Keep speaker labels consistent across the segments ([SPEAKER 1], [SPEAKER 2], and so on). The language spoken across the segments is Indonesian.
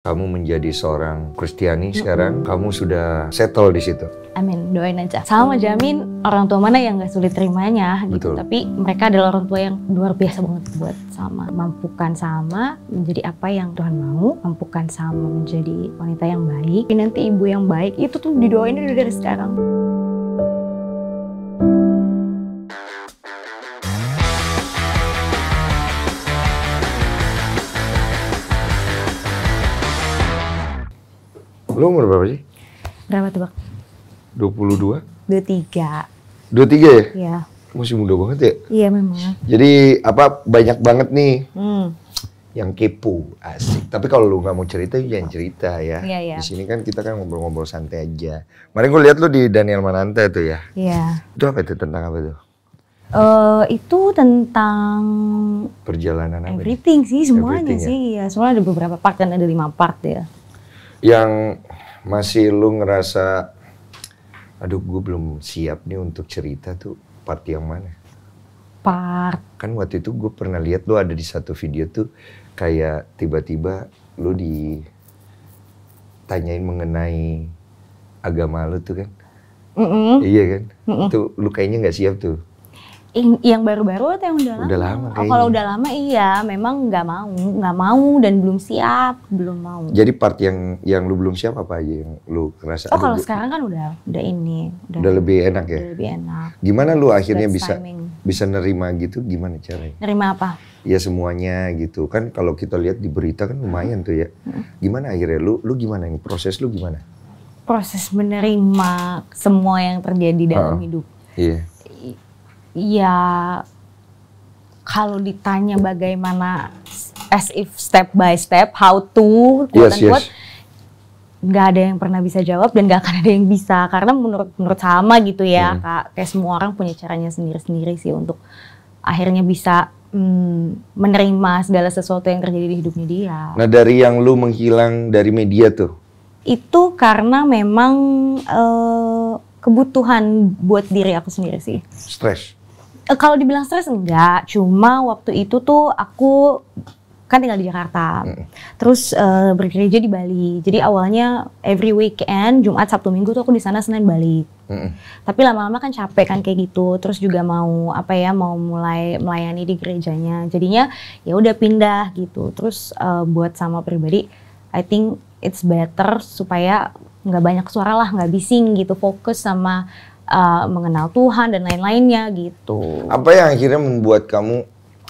[SPEAKER 1] Kamu menjadi seorang Kristiani sekarang, kamu sudah settle di situ.
[SPEAKER 2] Amin, doain aja. Sama jamin orang tua mana yang gak sulit terimanya gitu. Betul. Tapi mereka adalah orang tua yang luar biasa banget buat sama. Mampukan sama menjadi apa yang Tuhan mau, mampukan sama menjadi wanita yang baik. Nanti ibu yang baik itu tuh didoain dari sekarang.
[SPEAKER 1] Lu umur berapa sih? Berapa tuh, Bang? 22?
[SPEAKER 2] 23. 23 ya? Iya.
[SPEAKER 1] Masih muda banget ya? Iya, memang. Jadi apa banyak banget nih. Hmm. Yang kepo, asik. Tapi kalau lu nggak mau cerita, ya jangan cerita ya. Iya, iya. Di sini kan kita kan ngobrol-ngobrol santai aja. Kemarin gue lihat lu di Daniel Mananta tuh ya. Iya. Itu apa itu tentang apa tuh?
[SPEAKER 2] Uh, itu tentang
[SPEAKER 1] perjalanan apa everything sih semuanya everything, ya? sih
[SPEAKER 2] ya? ya soalnya ada beberapa part kan ada lima part ya
[SPEAKER 1] yang masih lu ngerasa aduh gue belum siap nih untuk cerita tuh part yang mana? Part. Kan waktu itu gue pernah lihat lu ada di satu video tuh kayak tiba-tiba lu ditanyain mengenai agama lu tuh kan?
[SPEAKER 2] Mm -mm. Iya
[SPEAKER 1] kan? Mm -mm. Tuh lu kayaknya nggak siap tuh
[SPEAKER 2] yang baru-baru atau yang udah,
[SPEAKER 1] udah lama? oh, kalau udah
[SPEAKER 2] lama iya, memang nggak mau, nggak mau dan belum siap, belum mau.
[SPEAKER 1] Jadi part yang yang lu belum siap apa aja yang lu ngerasa? Oh kalau
[SPEAKER 2] sekarang kan udah, udah
[SPEAKER 1] ini, udah, udah lebih enak ya. Udah lebih enak. Gimana lu akhirnya Best bisa timing. bisa nerima gitu? Gimana caranya? Nerima apa? Ya semuanya gitu kan kalau kita lihat di berita kan lumayan tuh ya. Gimana akhirnya lu lu gimana ini proses lu gimana?
[SPEAKER 2] Proses menerima semua yang terjadi dalam uh -uh. hidup. Iya ya kalau ditanya bagaimana as if step by step how to quote yes, nggak ada yang pernah bisa jawab dan nggak akan ada yang bisa karena menurut menurut sama gitu ya hmm. kak kayak semua orang punya caranya sendiri sendiri sih untuk akhirnya bisa hmm, menerima segala sesuatu yang terjadi di hidupnya dia.
[SPEAKER 1] Nah dari yang lu menghilang dari media tuh?
[SPEAKER 2] Itu karena memang uh, kebutuhan buat diri aku sendiri sih.
[SPEAKER 1] stress.
[SPEAKER 2] Eh, kalau dibilang stres enggak, cuma waktu itu tuh aku kan tinggal di Jakarta, hmm. terus uh, bergereja di Bali. Jadi awalnya every weekend Jumat Sabtu Minggu tuh aku di sana Senin Bali. Hmm. Tapi lama-lama kan capek kan kayak gitu. Terus juga mau apa ya mau mulai melayani di gerejanya. Jadinya ya udah pindah gitu. Terus uh, buat sama pribadi, I think it's better supaya nggak banyak suara lah, nggak bising gitu, fokus sama Eh, mengenal Tuhan dan lain-lainnya
[SPEAKER 1] gitu. Apa yang akhirnya membuat kamu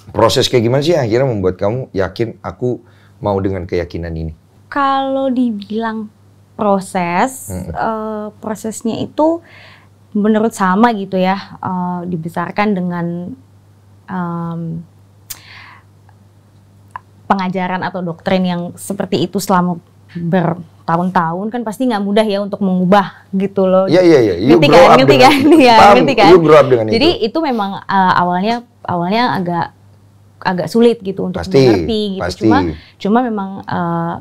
[SPEAKER 1] proses kayak gimana sih yang akhirnya membuat kamu yakin aku mau dengan keyakinan ini?
[SPEAKER 2] Kalau dibilang proses, hmm. uh, prosesnya itu menurut sama gitu ya, uh, dibesarkan dengan um, pengajaran atau doktrin yang seperti itu selama bertahun-tahun kan pasti nggak mudah ya untuk mengubah gitu loh. Iya iya iya. Ngerti kan? Ngerti kan? Iya, ngerti kan? You grow up dengan Jadi itu, itu memang uh, awalnya awalnya agak agak sulit gitu untuk pasti, mengerti gitu. Pasti. Cuma cuma memang uh,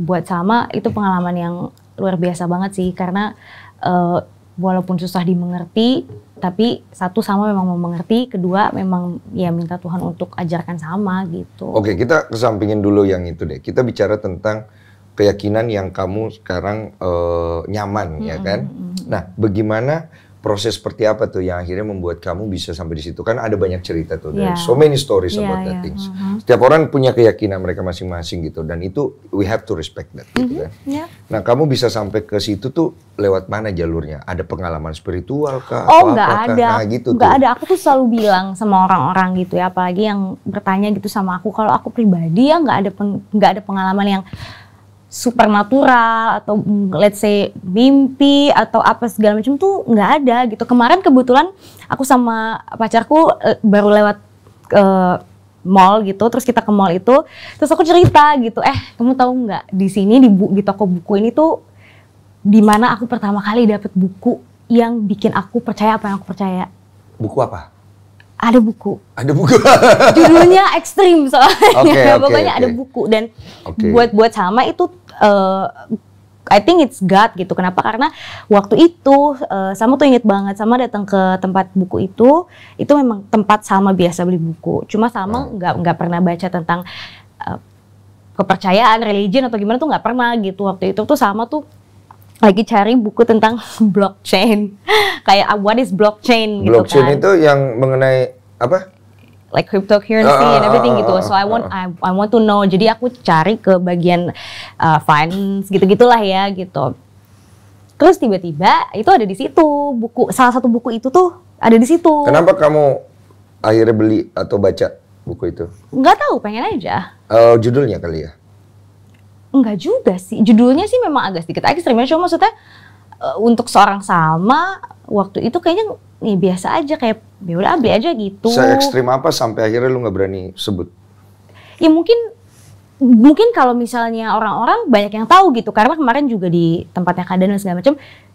[SPEAKER 2] buat sama itu pengalaman yang luar biasa banget sih karena uh, walaupun susah dimengerti tapi satu sama memang mau mengerti, kedua memang ya minta Tuhan untuk ajarkan sama gitu.
[SPEAKER 1] Oke, kita kesampingin dulu yang itu deh. Kita bicara tentang keyakinan yang kamu sekarang uh, nyaman hmm. ya kan. Hmm. Nah, bagaimana proses seperti apa tuh yang akhirnya membuat kamu bisa sampai di situ kan ada banyak cerita tuh yeah. so many stories yeah, about yeah. that things uh-huh. setiap orang punya keyakinan mereka masing-masing gitu dan itu we have to respect that gitu mm-hmm. gitu kan yeah. nah kamu bisa sampai ke situ tuh lewat mana jalurnya ada pengalaman spiritual kah oh nggak ada nah, gitu nggak ada
[SPEAKER 2] aku tuh selalu bilang sama orang-orang gitu ya apalagi yang bertanya gitu sama aku kalau aku pribadi ya nggak ada nggak ada pengalaman yang supernatural atau let's say mimpi atau apa segala macam tuh nggak ada gitu. Kemarin kebetulan aku sama pacarku eh, baru lewat uh, mall gitu, terus kita ke mall itu, terus aku cerita gitu, eh kamu tahu nggak di sini di, bu, di toko buku ini tuh di mana aku pertama kali dapat buku yang bikin aku percaya apa yang aku percaya. Buku apa? Ada buku.
[SPEAKER 1] Ada buku. Judulnya
[SPEAKER 2] ekstrim soalnya. Okay, okay, Pokoknya okay. ada buku dan buat buat buat sama itu uh, I think it's God gitu. Kenapa? Karena waktu itu uh, eh, sama tuh inget banget sama datang ke tempat buku itu, itu memang tempat sama biasa beli buku. Cuma sama nggak nggak pernah baca tentang uh, kepercayaan, religion atau gimana tuh nggak pernah gitu. Waktu itu tuh sama tuh lagi cari buku tentang blockchain. Kayak what is blockchain, gitu blockchain gitu kan. Blockchain itu
[SPEAKER 1] yang mengenai apa?
[SPEAKER 2] like cryptocurrency uh, and uh-uh, everything gitu. Uh-uh, so I want uh-uh. I, I want to know. Jadi aku cari ke bagian uh, finance gitu-gitulah ya gitu. Terus tiba-tiba itu ada di situ buku salah satu buku itu tuh ada di situ. Kenapa
[SPEAKER 1] kamu akhirnya beli atau baca buku itu?
[SPEAKER 2] Nggak tahu, pengen aja.
[SPEAKER 1] Uh, judulnya kali ya?
[SPEAKER 2] Enggak juga sih. Judulnya sih memang agak sedikit ekstrim ya. Cuma maksudnya Eh, untuk seorang sama waktu itu kayaknya ya biasa aja kayak ya udah aja gitu. Saya ekstrim
[SPEAKER 1] apa sampai akhirnya lu nggak
[SPEAKER 2] berani sebut? Ya mungkin mungkin kalau misalnya orang-orang banyak yang tahu gitu karena kemarin juga di tempatnya kadan dan segala macam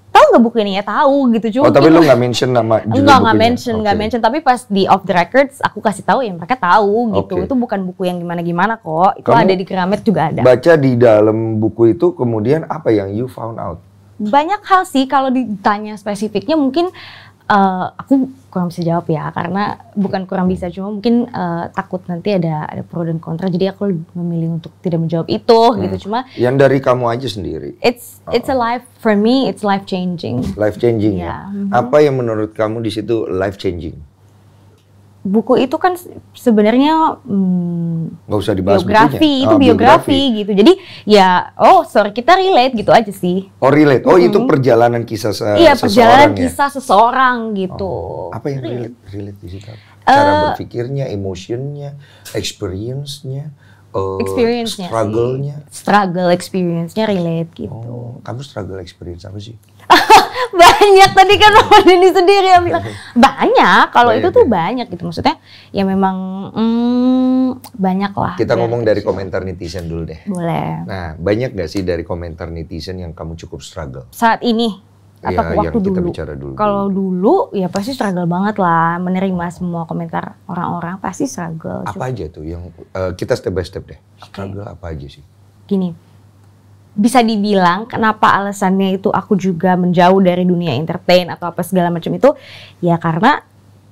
[SPEAKER 2] tahu nggak buku ini ya tahu gitu cuma oh tapi lu nggak
[SPEAKER 1] mention nama enggak nggak mention
[SPEAKER 2] nggak okay. mention tapi pas di off the records aku kasih tahu ya mereka tahu gitu okay. itu bukan buku yang gimana gimana kok itu Kamu ada di keramet juga ada baca
[SPEAKER 1] di dalam buku itu kemudian apa yang you found out
[SPEAKER 2] banyak hal sih kalau ditanya spesifiknya mungkin uh, aku kurang bisa jawab ya karena bukan kurang bisa cuma mungkin uh, takut nanti ada ada pro dan kontra jadi aku memilih untuk tidak menjawab itu hmm. gitu cuma
[SPEAKER 1] yang dari kamu aja sendiri
[SPEAKER 2] it's oh. it's a life for me it's life changing
[SPEAKER 1] life changing yeah. ya mm -hmm. apa yang menurut kamu di situ life changing
[SPEAKER 2] buku itu kan sebenarnya hmm,
[SPEAKER 1] usah dibahas biografi bukunya. itu ah, biografi, biografi
[SPEAKER 2] gitu jadi ya oh sorry kita relate gitu aja sih oh
[SPEAKER 1] relate oh hmm. itu perjalanan kisah se iya, seseorang perjalanan ya?
[SPEAKER 2] seseorang gitu oh. apa yang
[SPEAKER 1] relate relate di situ cara uh, berpikirnya emotionnya experience-nya uh, experience-nya struggle-nya
[SPEAKER 2] struggle experience-nya relate gitu oh, kamu struggle experience apa sih banyak tadi kan Mama ini sendiri yang bilang banyak kalau itu tuh ya. banyak gitu maksudnya ya memang hmm, banyak lah kita ngomong
[SPEAKER 1] dari komentar netizen dulu deh boleh nah banyak gak sih dari komentar netizen yang kamu cukup struggle
[SPEAKER 2] saat ini atau iya, ya, waktu dulu? bicara dulu. Kalau dulu ya pasti struggle banget lah menerima semua komentar orang-orang pasti struggle. Apa
[SPEAKER 1] aja tuh yang uh, kita step by step deh. Struggle apa aja sih?
[SPEAKER 2] Gini, bisa dibilang kenapa alasannya itu aku juga menjauh dari dunia entertain atau apa segala macam itu ya karena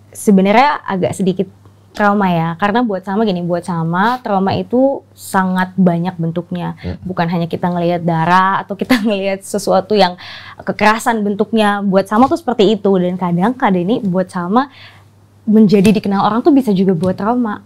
[SPEAKER 2] sebenarnya agak sedikit trauma ya karena buat sama gini buat sama trauma itu sangat banyak bentuknya hmm. bukan hanya kita ngelihat darah atau kita ngelihat sesuatu yang kekerasan bentuknya buat sama tuh seperti itu dan kadang kadang ini buat sama menjadi dikenal orang tuh bisa juga buat trauma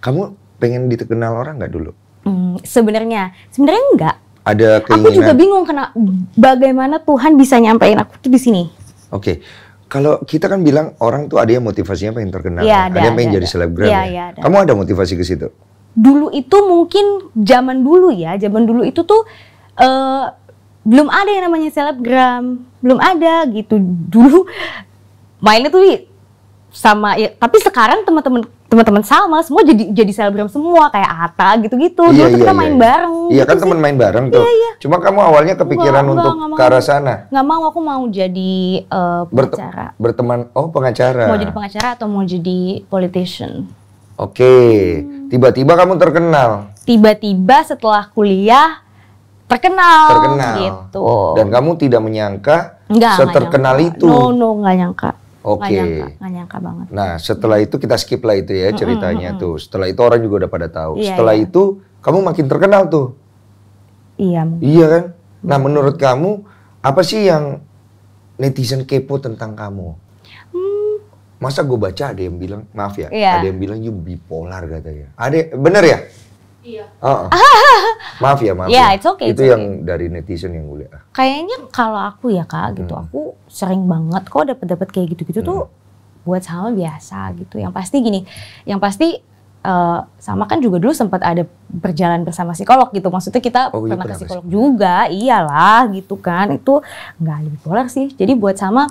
[SPEAKER 1] kamu pengen dikenal orang nggak dulu
[SPEAKER 2] hmm, sebenarnya sebenarnya enggak
[SPEAKER 1] ada keinginan. Aku juga
[SPEAKER 2] bingung karena bagaimana Tuhan bisa nyampein aku tuh di sini.
[SPEAKER 1] Oke. Okay. Kalau kita kan bilang orang tuh ada yang motivasinya pengen terkenal, iya, ya, ada, ada yang pengen ada, jadi selebgram. Iya, ya, ya. Ya, ada. Kamu ada motivasi ke situ?
[SPEAKER 2] Dulu itu mungkin zaman dulu ya, zaman dulu itu tuh uh, belum ada yang namanya selebgram, belum ada gitu. Dulu mainnya tuh sama ya, tapi sekarang teman-teman teman-teman sama semua jadi jadi selebgram semua kayak Ata gitu-gitu iya, dulu iya, iya kita iya, main iya. bareng iya kan gitu
[SPEAKER 1] kan teman main bareng tuh iya, iya. cuma kamu awalnya kepikiran enggak, untuk enggak, enggak, ke arah sana
[SPEAKER 2] nggak mau aku mau jadi uh, pengacara
[SPEAKER 1] berteman oh pengacara mau jadi
[SPEAKER 2] pengacara atau mau jadi politician
[SPEAKER 1] oke hmm. tiba-tiba kamu terkenal
[SPEAKER 2] tiba-tiba setelah kuliah terkenal, terkenal. gitu
[SPEAKER 1] dan kamu tidak menyangka enggak, seterkenal itu no no nggak nyangka Oke. Okay. Nggak nyangka,
[SPEAKER 2] nyangka banget. Nah, setelah
[SPEAKER 1] iya. itu kita skip lah itu ya ceritanya mm -hmm. tuh. Setelah itu orang juga udah pada tahu. Iya, setelah iya. itu kamu makin terkenal tuh. Iya. Mungkin. Iya kan? Nah, menurut kamu apa sih yang netizen kepo tentang kamu? Hmm. Masa gue baca ada yang bilang, maaf ya, iya. ada yang bilang you bipolar katanya. Ada bener ya? Iya. Uh -uh. Maaf ya, maaf. Yeah, ya, it's okay. Itu it's okay. yang dari netizen yang gue lihat.
[SPEAKER 2] Kayaknya kalau aku ya kak, gitu, hmm. aku sering banget kok dapat-dapat kayak gitu-gitu hmm. tuh buat sama biasa gitu. Yang pasti gini, yang pasti uh, sama kan juga dulu sempat ada berjalan bersama psikolog gitu. Maksudnya kita oh, iya, pernah ke psikolog juga, iyalah gitu kan. Itu nggak lebih bipolar sih. Jadi buat sama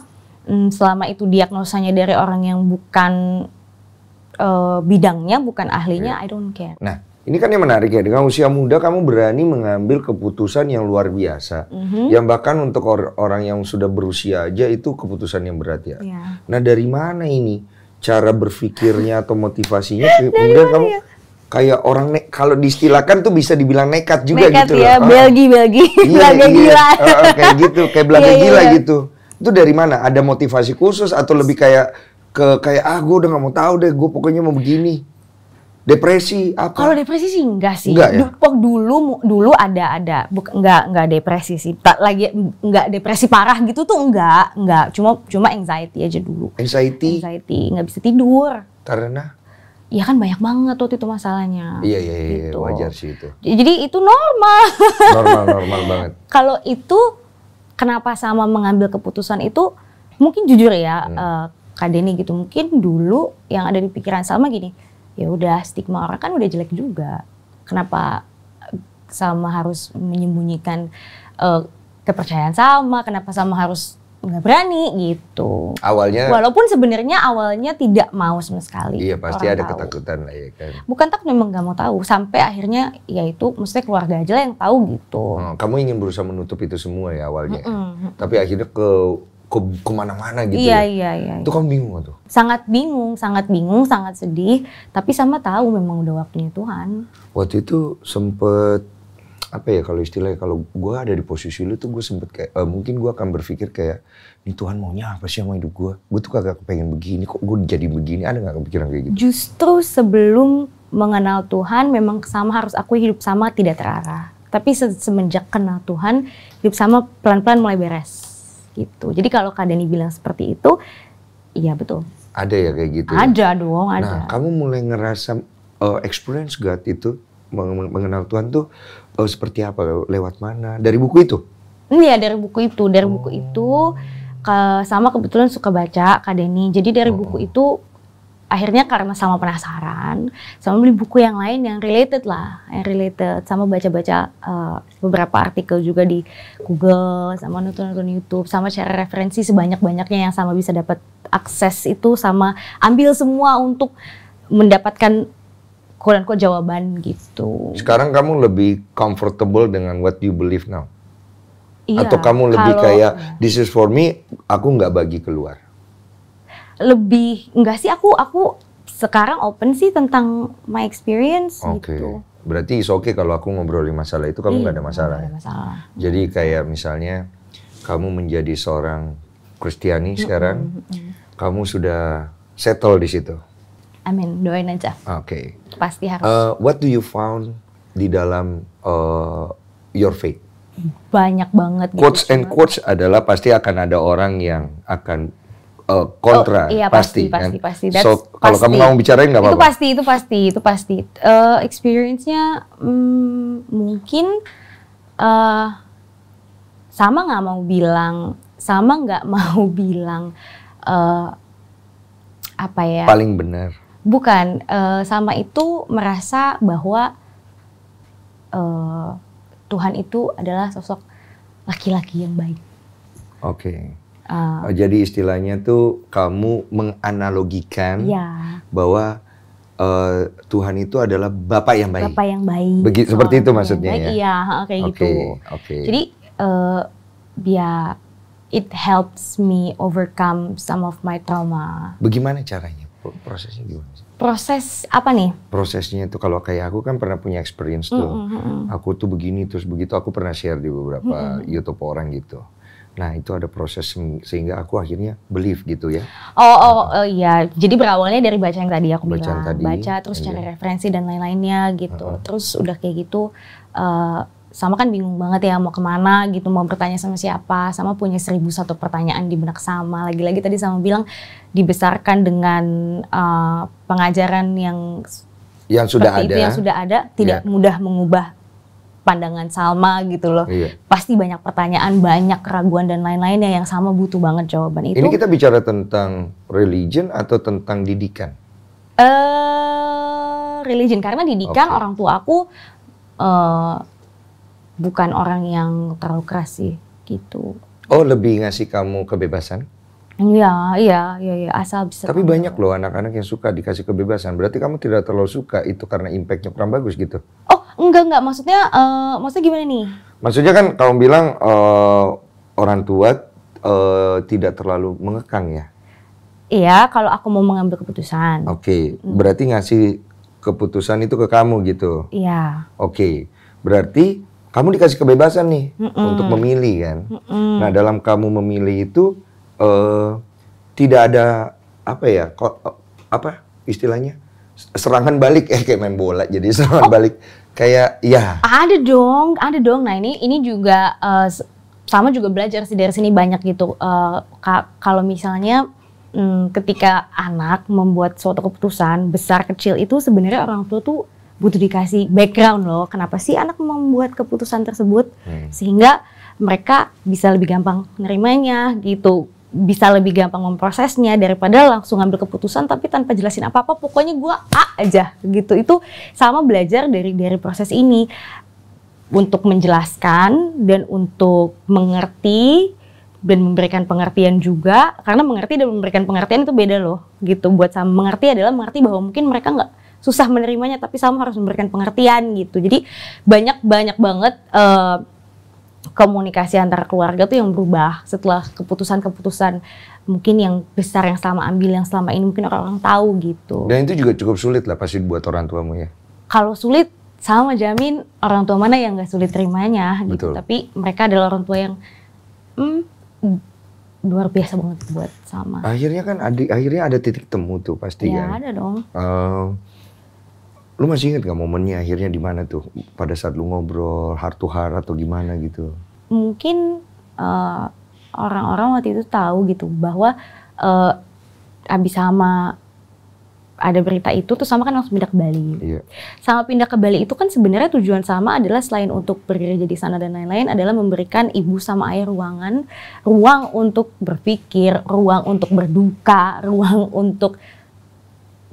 [SPEAKER 2] um, selama itu diagnosanya dari orang yang bukan uh, bidangnya, bukan ahlinya, yeah. I don't care.
[SPEAKER 1] Nah, ini kan yang menarik ya, dengan usia muda kamu berani mengambil keputusan yang luar biasa. Mm-hmm. Yang bahkan untuk or- orang yang sudah berusia aja itu keputusan yang berat ya. Yeah. Nah dari mana ini cara berpikirnya atau motivasinya? Kemudian kamu ya? kayak orang ne- kalau diistilahkan tuh bisa dibilang nekat juga nekat gitu ya, loh. Ah. Belgi,
[SPEAKER 2] Belgi. Iya, Belaga iya. gila. Uh,
[SPEAKER 1] uh, kayak gitu, kayak Belaga iya, yeah, gila yeah. gitu. Itu dari mana? Ada motivasi khusus atau lebih kayak ke kayak ah gue udah gak mau tahu deh, gue pokoknya mau begini depresi apa? Kalau
[SPEAKER 2] depresi sih enggak sih. Enggak ya? Dulu, dulu dulu ada ada bukan enggak enggak depresi sih. Tak lagi enggak depresi parah gitu tuh enggak, enggak. Cuma cuma anxiety aja dulu.
[SPEAKER 1] Anxiety.
[SPEAKER 2] Anxiety, enggak bisa tidur. Karena Iya kan banyak banget waktu itu masalahnya.
[SPEAKER 1] Iya iya iya gitu. wajar sih itu.
[SPEAKER 2] Jadi itu normal. normal normal banget. Kalau itu kenapa sama mengambil keputusan itu mungkin jujur ya hmm. uh, Kak Denny gitu mungkin dulu yang ada di pikiran Salma gini ya udah stigma orang kan udah jelek juga kenapa sama harus menyembunyikan uh, kepercayaan sama kenapa sama harus nggak berani gitu.
[SPEAKER 1] Awalnya. Walaupun
[SPEAKER 2] sebenarnya awalnya tidak mau sama sekali. Iya pasti ada tahu.
[SPEAKER 1] ketakutan lah ya kan.
[SPEAKER 2] Bukan takut memang nggak mau tahu sampai akhirnya yaitu mesti keluarga aja lah yang tahu
[SPEAKER 1] gitu. Hmm, kamu ingin berusaha menutup itu semua ya awalnya. Mm -mm. Tapi akhirnya ke ke kemana-mana gitu iya, ya. Iya, iya, Itu iya. kamu bingung tuh?
[SPEAKER 2] Sangat bingung, sangat bingung, sangat sedih. Tapi sama tahu memang udah waktunya Tuhan.
[SPEAKER 1] Waktu itu sempet apa ya kalau istilahnya kalau gue ada di posisi lu tuh gue sempet kayak uh, mungkin gue akan berpikir kayak ini Tuhan maunya apa sih sama hidup gue gue tuh kagak pengen begini kok gue jadi begini ada nggak kepikiran kayak
[SPEAKER 2] gitu justru sebelum mengenal Tuhan memang sama harus aku hidup sama tidak terarah tapi semenjak kenal Tuhan hidup sama pelan-pelan mulai beres gitu. Jadi kalau Kak Dani bilang seperti itu, iya betul.
[SPEAKER 1] Ada ya kayak gitu? Ya? Ada ya? dong, nah, ada. Nah, kamu mulai ngerasa uh, experience God itu mengenal Tuhan tuh uh, seperti apa? Lewat mana? Dari buku itu?
[SPEAKER 2] Iya, dari buku itu. Dari oh. buku itu ke, sama kebetulan suka baca Kak Denny. Jadi dari oh. buku itu akhirnya karena sama penasaran sama beli buku yang lain yang related lah yang related sama baca-baca uh, beberapa artikel juga di Google sama nonton-nonton YouTube sama share referensi sebanyak-banyaknya yang sama bisa dapat akses itu sama ambil semua untuk mendapatkan kurang kok jawaban
[SPEAKER 1] gitu. Sekarang kamu lebih comfortable dengan what you believe now?
[SPEAKER 2] Iya, Atau kamu lebih kalau, kayak
[SPEAKER 1] this is for me, aku nggak bagi keluar?
[SPEAKER 2] lebih enggak sih aku aku sekarang open sih tentang my experience okay. gitu.
[SPEAKER 1] Berarti is oke okay kalau aku ngobrolin masalah itu kamu iya, nggak ada masalah. Gak ada ya? masalah. Ya? Jadi kayak misalnya kamu menjadi seorang Kristiani mm -hmm. sekarang, mm -hmm. kamu sudah settle di situ.
[SPEAKER 2] Amin, doain aja. Oke. Okay. Pasti harus.
[SPEAKER 1] Uh, what do you found di dalam uh, your faith?
[SPEAKER 2] Banyak banget. Gitu quotes gitu, and
[SPEAKER 1] quotes adalah pasti akan ada orang yang akan Eh, kontra oh, iya, pasti, pasti kan. Pasti, pasti. so kalau kamu mau bicarain nggak apa-apa. Itu
[SPEAKER 2] pasti, itu pasti, itu pasti. Uh, experience-nya mm, mungkin uh, sama nggak mau bilang, sama nggak mau bilang uh, apa ya? Paling benar. Bukan, uh, sama itu merasa bahwa uh, Tuhan itu adalah sosok laki-laki yang baik. Oke. Okay Uh,
[SPEAKER 1] Jadi istilahnya tuh kamu menganalogikan yeah. bahwa uh, Tuhan itu adalah Bapak yang baik. Bapak
[SPEAKER 2] yang baik. Begitu seperti itu maksudnya baik, ya. Iya, kayak okay, gitu. Okay. Jadi uh, ya it helps me overcome some of my trauma.
[SPEAKER 1] Bagaimana caranya? Prosesnya gimana?
[SPEAKER 2] Proses apa nih?
[SPEAKER 1] Prosesnya itu kalau kayak aku kan pernah punya experience tuh. Mm -hmm. Aku tuh begini terus begitu aku pernah share di beberapa mm -hmm. YouTube orang gitu. Nah itu ada proses sehingga aku akhirnya believe gitu ya.
[SPEAKER 2] Oh oh oh iya. jadi berawalnya dari baca yang tadi aku bilang, tadi, baca terus iya. cari referensi dan lain-lainnya gitu. Uh, -huh. Terus udah kayak gitu, uh, sama kan bingung banget ya mau kemana gitu, mau bertanya sama siapa, sama punya seribu satu pertanyaan di benak sama. Lagi-lagi tadi sama bilang dibesarkan dengan uh, pengajaran yang
[SPEAKER 1] yang sudah ada, itu yang sudah
[SPEAKER 2] ada, tidak ya. mudah mengubah pandangan Salma gitu loh. Iya. Pasti banyak pertanyaan, banyak keraguan dan lain-lainnya yang sama butuh banget jawaban itu. Ini kita
[SPEAKER 1] bicara tentang religion atau tentang didikan?
[SPEAKER 2] Eh uh, religion karena didikan okay. orang tua aku uh, bukan orang yang terlalu keras sih
[SPEAKER 1] gitu. Oh, lebih ngasih kamu kebebasan?
[SPEAKER 2] Iya, iya, iya, iya, asal bisa. Tapi banyak
[SPEAKER 1] loh anak-anak yang suka dikasih kebebasan. Berarti kamu tidak terlalu suka itu karena impactnya kurang bagus gitu.
[SPEAKER 2] Oh, Enggak enggak maksudnya uh, maksudnya gimana nih?
[SPEAKER 1] Maksudnya kan kamu bilang uh, orang tua uh, tidak terlalu mengekang ya.
[SPEAKER 2] Iya, kalau aku mau mengambil keputusan. Oke,
[SPEAKER 1] okay. Hmm. berarti ngasih keputusan itu ke kamu gitu. Iya. Oke, okay. berarti kamu dikasih kebebasan nih mm -mm. untuk memilih kan.
[SPEAKER 2] Mm -mm. Nah,
[SPEAKER 1] dalam kamu memilih itu uh, tidak ada apa ya? kok apa istilahnya? Serangan balik ya kayak main bola jadi serangan oh. balik kayak ya
[SPEAKER 2] ada dong ada dong nah ini ini juga uh, sama juga belajar sih dari sini banyak gitu uh, kalau misalnya um, ketika anak membuat suatu keputusan besar kecil itu sebenarnya orang tua tuh butuh dikasih background loh kenapa sih anak membuat keputusan tersebut hmm. sehingga mereka bisa lebih gampang menerimanya gitu bisa lebih gampang memprosesnya daripada langsung ngambil keputusan tapi tanpa jelasin apa-apa pokoknya gue A aja gitu itu sama belajar dari dari proses ini untuk menjelaskan dan untuk mengerti dan memberikan pengertian juga karena mengerti dan memberikan pengertian itu beda loh gitu buat sama mengerti adalah mengerti bahwa mungkin mereka nggak susah menerimanya tapi sama harus memberikan pengertian gitu jadi banyak banyak banget uh, komunikasi antara keluarga tuh yang berubah setelah keputusan-keputusan mungkin yang besar yang selama ambil yang selama ini mungkin orang-orang tahu gitu. Dan itu
[SPEAKER 1] juga cukup sulit lah pasti buat orang tuamu ya.
[SPEAKER 2] Kalau sulit sama jamin orang tua mana yang gak sulit terimanya gitu. Betul. Tapi mereka adalah orang tua yang hmm, luar biasa banget buat sama.
[SPEAKER 1] Akhirnya kan adik, akhirnya ada titik temu tuh pasti ya. Kan? ada dong. Uh, Lu masih inget gak momennya akhirnya di mana tuh? Pada saat lu ngobrol heart to heart atau gimana gitu?
[SPEAKER 2] Mungkin orang eh, orang-orang waktu itu tahu gitu bahwa uh, abis sama ada berita itu tuh sama kan langsung pindah ke Bali. Iya. Sama pindah ke Bali itu kan sebenarnya tujuan sama adalah selain untuk bekerja di sana dan lain-lain adalah memberikan ibu sama ayah ruangan, ruang untuk berpikir, ruang untuk berduka, ruang untuk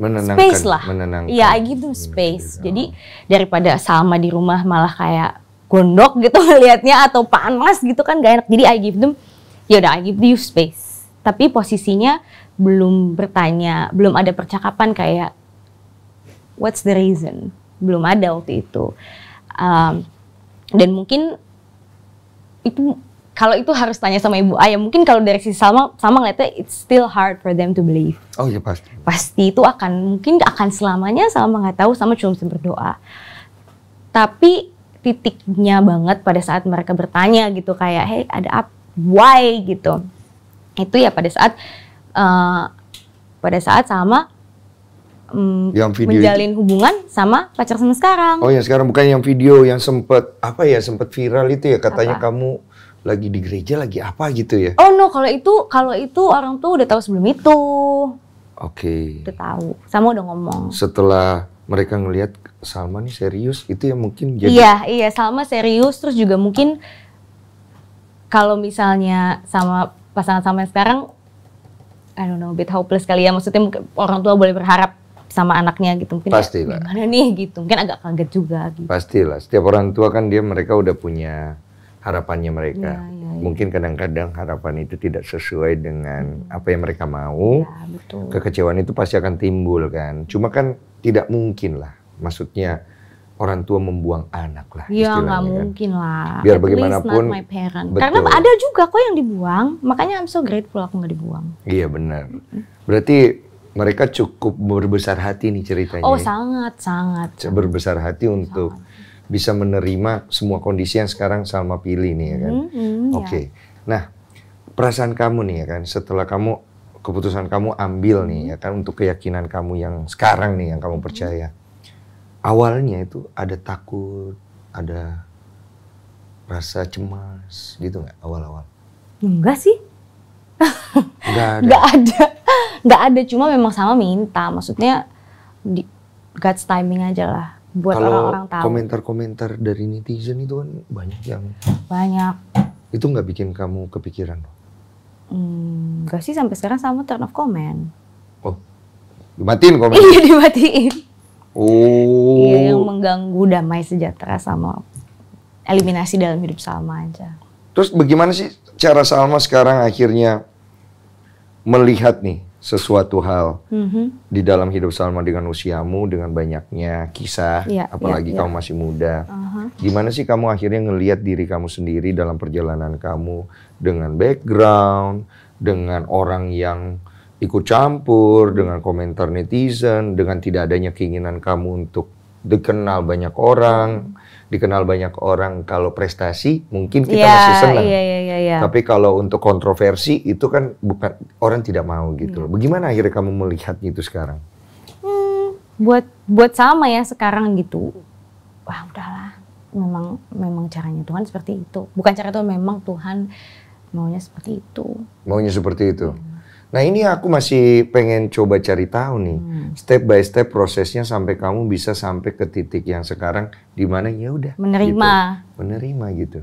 [SPEAKER 1] menenangkan, space lah. Menenangkan. Iya,
[SPEAKER 2] I give them hmm, space. Gitu. Jadi daripada Salma di rumah malah kayak gondok gitu liatnya atau panas gitu kan gak enak. Jadi I give them, ya udah I give you space. Tapi posisinya belum bertanya, belum ada percakapan kayak what's the reason? Belum ada waktu itu. Um, dan mungkin itu kalau itu harus tanya sama ibu ayah mungkin kalau dari sisi Salma sama ngeliatnya it's still hard for them to believe oh ya pasti pasti itu akan mungkin akan selamanya Salma nggak tahu sama cuma berdoa tapi titiknya banget pada saat mereka bertanya gitu kayak hey ada apa why gitu itu ya pada saat uh, pada saat sama Mm,
[SPEAKER 1] yang video menjalin
[SPEAKER 2] itu. hubungan sama pacar sama sekarang oh
[SPEAKER 1] ya sekarang bukan yang video yang sempet apa ya sempet viral itu ya katanya apa? kamu lagi di gereja lagi apa gitu ya?
[SPEAKER 2] Oh no, kalau itu kalau itu orang tuh udah tahu sebelum itu.
[SPEAKER 1] Oke.
[SPEAKER 2] Okay. Udah tahu, sama udah ngomong.
[SPEAKER 1] Setelah mereka ngelihat Salma nih serius, itu yang mungkin jadi. Iya
[SPEAKER 2] iya, Salma serius terus juga mungkin kalau misalnya sama pasangan sama yang sekarang, I don't know, a bit hopeless kali ya. Maksudnya orang tua boleh berharap sama anaknya gitu mungkin lah Ya, gimana nih gitu mungkin agak kaget juga gitu.
[SPEAKER 1] lah setiap orang tua kan dia mereka udah punya harapannya mereka. Ya, ya, ya. Mungkin kadang-kadang harapan itu tidak sesuai dengan hmm. apa yang mereka mau. Ya, betul. Kekecewaan itu pasti akan timbul kan. Cuma kan tidak mungkin lah. Maksudnya orang tua membuang anak
[SPEAKER 2] lah. Iya nggak kan. mungkin lah. Biar At bagaimanapun. Karena ada juga kok yang dibuang. Makanya I'm so grateful aku nggak dibuang.
[SPEAKER 1] Iya benar. Berarti mereka cukup berbesar hati nih ceritanya. Oh
[SPEAKER 2] sangat sangat. Berbesar
[SPEAKER 1] hati untuk bisa menerima semua kondisi yang sekarang Salma pilih nih ya kan. Mm -hmm, Oke. Okay. Ya. Nah, perasaan kamu nih ya kan setelah kamu keputusan kamu ambil nih mm-hmm. ya kan untuk keyakinan kamu yang sekarang nih yang kamu mm-hmm. percaya. Awalnya itu ada takut, ada rasa cemas gitu nggak awal-awal? Enggak sih. Enggak ada. Enggak ada.
[SPEAKER 2] Enggak ada cuma memang sama minta. Maksudnya di God's timing aja lah buat orang-orang tahu.
[SPEAKER 1] komentar-komentar dari netizen itu kan banyak yang banyak. Itu nggak bikin kamu kepikiran?
[SPEAKER 2] Hmm, gak sih sampai sekarang sama turn off comment.
[SPEAKER 1] Oh, dimatiin komen? Iya
[SPEAKER 2] dimatiin.
[SPEAKER 1] Oh. Iya yang
[SPEAKER 2] mengganggu damai sejahtera sama eliminasi dalam hidup Salma aja.
[SPEAKER 1] Terus bagaimana sih cara Salma sekarang akhirnya melihat nih sesuatu hal mm-hmm. di dalam hidup Salma dengan usiamu dengan banyaknya kisah yeah, ya, apalagi yeah, kamu masih muda uh-huh. gimana sih kamu akhirnya ngelihat diri kamu sendiri dalam perjalanan kamu dengan background dengan orang yang ikut campur dengan komentar netizen dengan tidak adanya keinginan kamu untuk dikenal banyak orang dikenal banyak orang kalau prestasi mungkin kita yeah, masih senang. Yeah,
[SPEAKER 2] yeah, yeah, yeah. Tapi
[SPEAKER 1] kalau untuk kontroversi itu kan bukan orang tidak mau gitu. Yeah. Bagaimana akhirnya kamu melihatnya itu sekarang?
[SPEAKER 2] Hmm, buat buat sama ya sekarang gitu. Wah udahlah, memang memang caranya Tuhan seperti itu. Bukan cara Tuhan, memang Tuhan maunya seperti itu.
[SPEAKER 1] Maunya seperti itu. Hmm. Nah ini aku masih pengen coba cari tahu nih, hmm. step by step prosesnya sampai kamu bisa sampai ke titik yang sekarang di mana ya udah
[SPEAKER 2] menerima, gitu.
[SPEAKER 1] menerima gitu.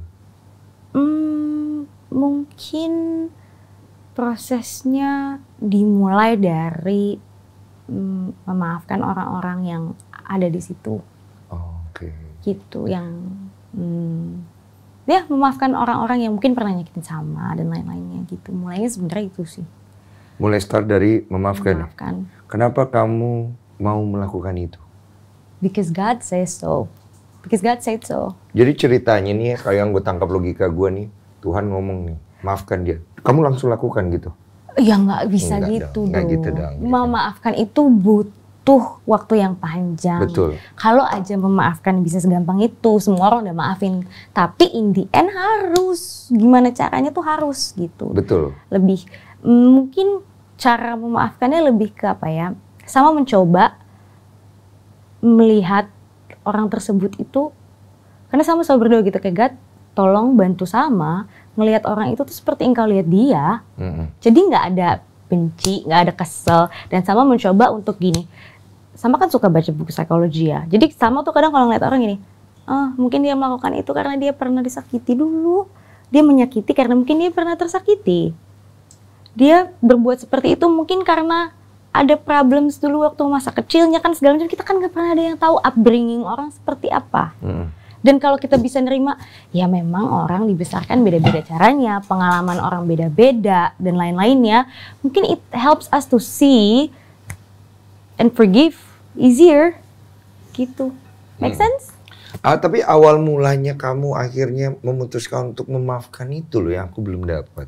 [SPEAKER 2] Hmm, mungkin prosesnya dimulai dari hmm, memaafkan orang-orang yang ada di situ. Oke. Okay. Gitu yang hmm, ya memaafkan orang-orang yang mungkin pernah nyakitin sama dan lain-lainnya gitu. Mulainya sebenarnya itu sih
[SPEAKER 1] mulai start dari memaafkan. memaafkan. Kenapa kamu mau melakukan itu?
[SPEAKER 2] Because God says so. Because God said so.
[SPEAKER 1] Jadi ceritanya nih kalau yang gue tangkap logika gue nih, Tuhan ngomong nih, maafkan dia. Kamu langsung lakukan gitu.
[SPEAKER 2] Ya nggak bisa Enggak gitu dong. Enggak gitu dong. Gitu. Memaafkan itu butuh waktu yang panjang. Betul. Kalau aja memaafkan bisa segampang itu, semua orang udah maafin. Tapi in the end harus gimana caranya tuh harus gitu. Betul. Lebih mungkin cara memaafkannya lebih ke apa ya sama mencoba melihat orang tersebut itu karena sama sama berdoa gitu kayak God tolong bantu sama melihat orang itu tuh seperti engkau lihat dia mm -hmm. jadi nggak ada benci nggak ada kesel dan sama mencoba untuk gini sama kan suka baca buku psikologi ya jadi sama tuh kadang kalau ngeliat orang ini oh, ah, mungkin dia melakukan itu karena dia pernah disakiti dulu dia menyakiti karena mungkin dia pernah tersakiti dia berbuat seperti itu mungkin karena ada problems dulu waktu masa kecilnya kan segala macam kita kan nggak pernah ada yang tahu upbringing orang seperti apa hmm. dan kalau kita bisa nerima ya memang orang dibesarkan beda-beda caranya pengalaman orang beda-beda dan lain-lainnya mungkin it helps us to see and forgive easier gitu make hmm. sense
[SPEAKER 1] Ah, tapi awal mulanya kamu akhirnya memutuskan untuk
[SPEAKER 2] memaafkan itu
[SPEAKER 1] loh yang aku belum dapat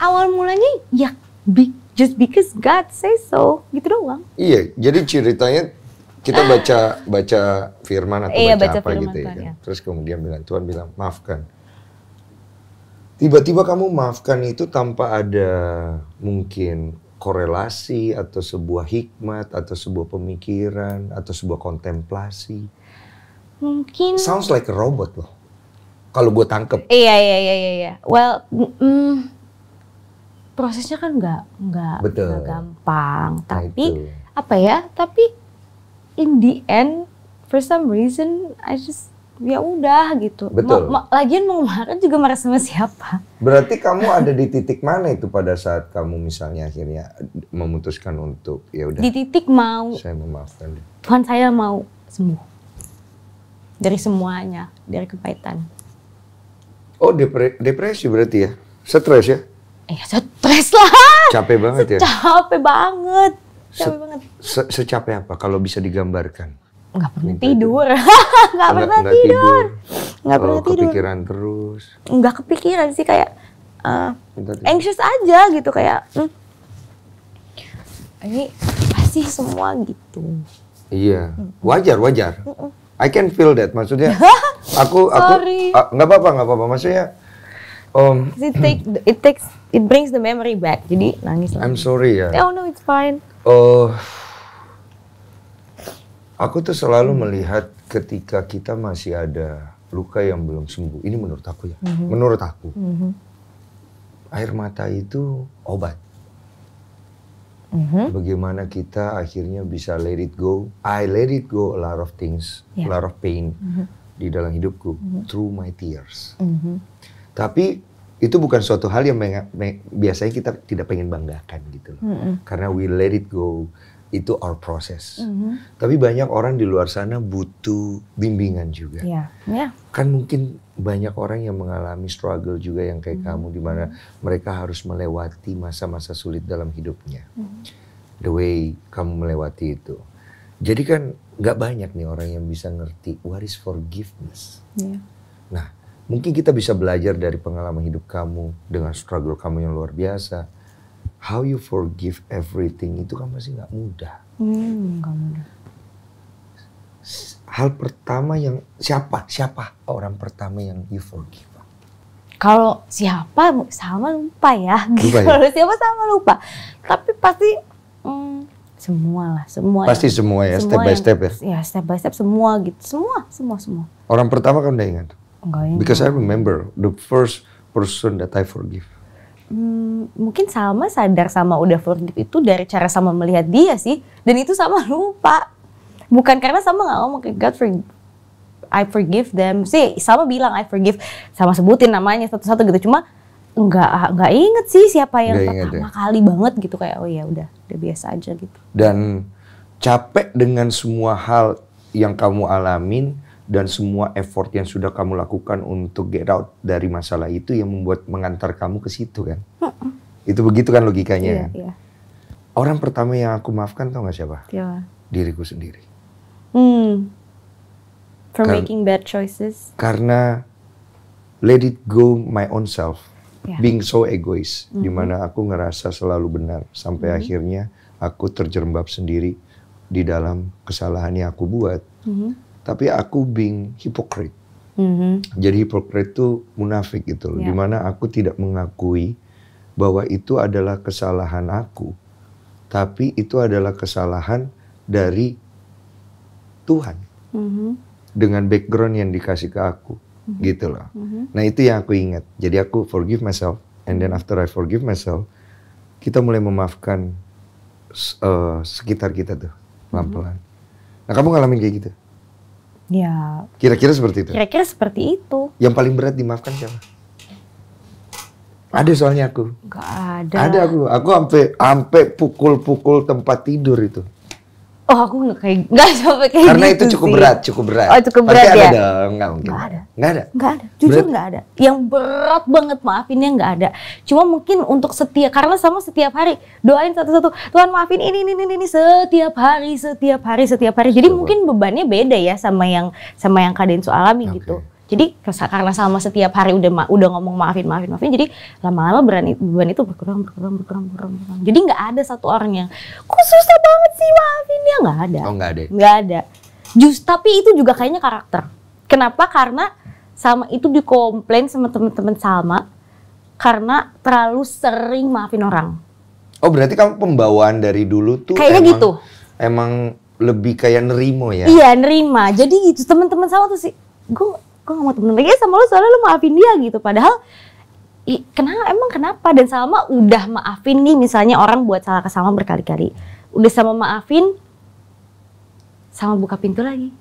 [SPEAKER 2] awal mulanya ya be, just because God say so gitu doang.
[SPEAKER 1] Iya, jadi ceritanya kita baca baca firman atau iya, baca, baca apa gitu ya. Kan? Iya. Terus kemudian bilang Tuhan bilang maafkan. Tiba-tiba kamu maafkan itu tanpa ada mungkin korelasi atau sebuah hikmat atau sebuah pemikiran atau sebuah kontemplasi.
[SPEAKER 2] Mungkin sounds
[SPEAKER 1] like a robot loh. Kalau gue tangkep.
[SPEAKER 2] Iya, iya iya iya iya. Well, mm, mm prosesnya kan nggak nggak gampang nah, tapi itu. apa ya tapi in the end for some reason I just ya udah gitu. Betul. Ma ma lagian mau makan juga marah sama siapa?
[SPEAKER 1] Berarti kamu ada di titik mana itu pada saat kamu misalnya akhirnya memutuskan untuk ya udah. Di titik
[SPEAKER 2] mau. Saya
[SPEAKER 1] memaafkan.
[SPEAKER 2] Tuhan saya mau sembuh dari semuanya, dari kepahitan.
[SPEAKER 1] Oh depre depresi berarti ya, stres ya?
[SPEAKER 2] Eh, stres lah.
[SPEAKER 1] Capek banget ya?
[SPEAKER 2] Capek banget. Capek banget.
[SPEAKER 1] Se secapek apa kalau bisa digambarkan?
[SPEAKER 2] Gak pernah Minta tidur. Gak pernah tidur.
[SPEAKER 1] Gak oh, pernah tidur. kepikiran terus?
[SPEAKER 2] Gak kepikiran sih kayak
[SPEAKER 1] uh, anxious
[SPEAKER 2] aja gitu kayak hmm, ini pasti semua gitu.
[SPEAKER 1] Iya, wajar wajar. I can feel that. Maksudnya aku aku ah, nggak apa-apa nggak apa-apa. Maksudnya um, it,
[SPEAKER 2] take, it takes it brings the memory back. Jadi nangis lagi. I'm
[SPEAKER 1] sorry ya. Oh
[SPEAKER 2] no, it's fine.
[SPEAKER 1] Oh, uh, aku tuh selalu hmm. melihat ketika kita masih ada luka yang belum sembuh. Ini menurut aku ya. Mm -hmm. Menurut aku. Mm -hmm. Air mata itu obat. Mm -hmm. Bagaimana kita akhirnya bisa let it go. I let it go a lot of things, yeah. a lot of pain mm -hmm. di dalam hidupku mm -hmm. through my tears. Mm -hmm. Tapi itu bukan suatu hal yang biasanya kita tidak pengen banggakan gitu loh. Mm -hmm. Karena we let it go, itu our process. Mm -hmm. Tapi banyak orang di luar sana butuh bimbingan juga.
[SPEAKER 2] Yeah. Yeah.
[SPEAKER 1] Kan mungkin banyak orang yang mengalami struggle juga yang kayak mm -hmm. kamu di mana mereka harus melewati masa-masa sulit dalam hidupnya. Mm -hmm. The way kamu melewati itu. Jadi kan nggak banyak nih orang yang bisa ngerti what is forgiveness. Yeah. Nah, Mungkin kita bisa belajar dari pengalaman hidup kamu dengan struggle kamu yang luar biasa. How you forgive everything itu kan masih nggak mudah.
[SPEAKER 2] Hmm, gak mudah.
[SPEAKER 1] Hal pertama yang siapa siapa orang pertama yang you forgive?
[SPEAKER 2] Kalau siapa sama lupa ya. ya? Kalau siapa sama lupa. Tapi pasti hmm, semua lah, semua. Pasti yang, semua ya, semua step by step ya. Ya, step by step semua gitu, semua, semua, semua.
[SPEAKER 1] Orang pertama kamu udah ingat? Enggak, Because I remember the first person that I forgive.
[SPEAKER 2] Hmm, mungkin sama sadar sama udah forgive itu dari cara sama melihat dia sih. Dan itu sama lupa. Bukan karena sama nggak ngomong ke God forgive. I forgive them. Sih, sama bilang I forgive. Sama sebutin namanya satu-satu gitu. Cuma nggak nggak inget sih siapa yang gak pertama ya. kali banget gitu kayak oh ya udah udah biasa aja gitu.
[SPEAKER 1] Dan capek dengan semua hal yang kamu alamin, dan semua effort yang sudah kamu lakukan untuk get out dari masalah itu yang membuat mengantar kamu ke situ kan. Uh-uh. Itu begitu kan logikanya. Iya, iya, Orang pertama yang aku maafkan tau gak siapa? Siapa? Diriku sendiri.
[SPEAKER 2] Hmm. For Kar- making bad choices.
[SPEAKER 1] Karena let it go my own self. Yeah. Being so egois, mm-hmm. dimana aku ngerasa selalu benar sampai mm-hmm. akhirnya aku terjerembab sendiri di dalam kesalahan yang aku buat. Mm-hmm tapi aku being hipokrit, Mm-hmm. Jadi hipokrit itu munafik gitu loh, yeah. dimana aku tidak mengakui bahwa itu adalah kesalahan aku, tapi itu adalah kesalahan dari Tuhan mm-hmm. dengan background yang dikasih ke aku,
[SPEAKER 2] mm-hmm. gitu
[SPEAKER 1] loh. Mm-hmm. Nah itu yang aku ingat. Jadi aku forgive myself, and then after I forgive myself, kita mulai memaafkan uh, sekitar kita tuh mm-hmm. pelan-pelan. Mm-hmm. Nah kamu ngalamin kayak gitu? Ya. Kira-kira seperti itu.
[SPEAKER 2] Kira-kira seperti itu.
[SPEAKER 1] Yang paling berat dimaafkan siapa? Ada soalnya aku.
[SPEAKER 2] Gak ada. Ada
[SPEAKER 1] aku. Aku sampai sampai pukul-pukul tempat tidur itu
[SPEAKER 2] oh aku nggak kayak nggak sampai kayak karena gitu itu cukup sih. berat
[SPEAKER 1] cukup berat oh cukup berat Pasti ya ada dong nggak mungkin nggak ada nggak ada
[SPEAKER 2] nggak ada jujur nggak ada yang berat banget maafinnya nggak ada cuma mungkin untuk setia karena sama setiap hari doain satu-satu Tuhan maafin ini ini ini ini setiap hari setiap hari setiap hari jadi Betul. mungkin bebannya beda ya sama yang sama yang kadensu alami okay. gitu jadi karena sama setiap hari udah udah ngomong maafin maafin maafin jadi lama-lama berani beban itu berkurang berkurang berkurang berkurang, berkurang. jadi nggak ada satu orang yang kok susah banget sih maafin dia nggak ada oh nggak ada nggak ada just tapi itu juga kayaknya karakter kenapa karena sama itu dikomplain sama teman-teman sama karena terlalu sering maafin orang
[SPEAKER 1] oh berarti kamu pembawaan dari dulu tuh kayaknya emang, gitu emang lebih kayak nerimo ya iya
[SPEAKER 2] nerima jadi gitu teman-teman sama tuh sih gue gue gak mau temen lagi sama lo soalnya lo maafin dia gitu padahal i, kenapa emang kenapa dan Salma udah maafin nih misalnya orang buat salah ke Salma berkali-kali udah sama maafin sama buka pintu lagi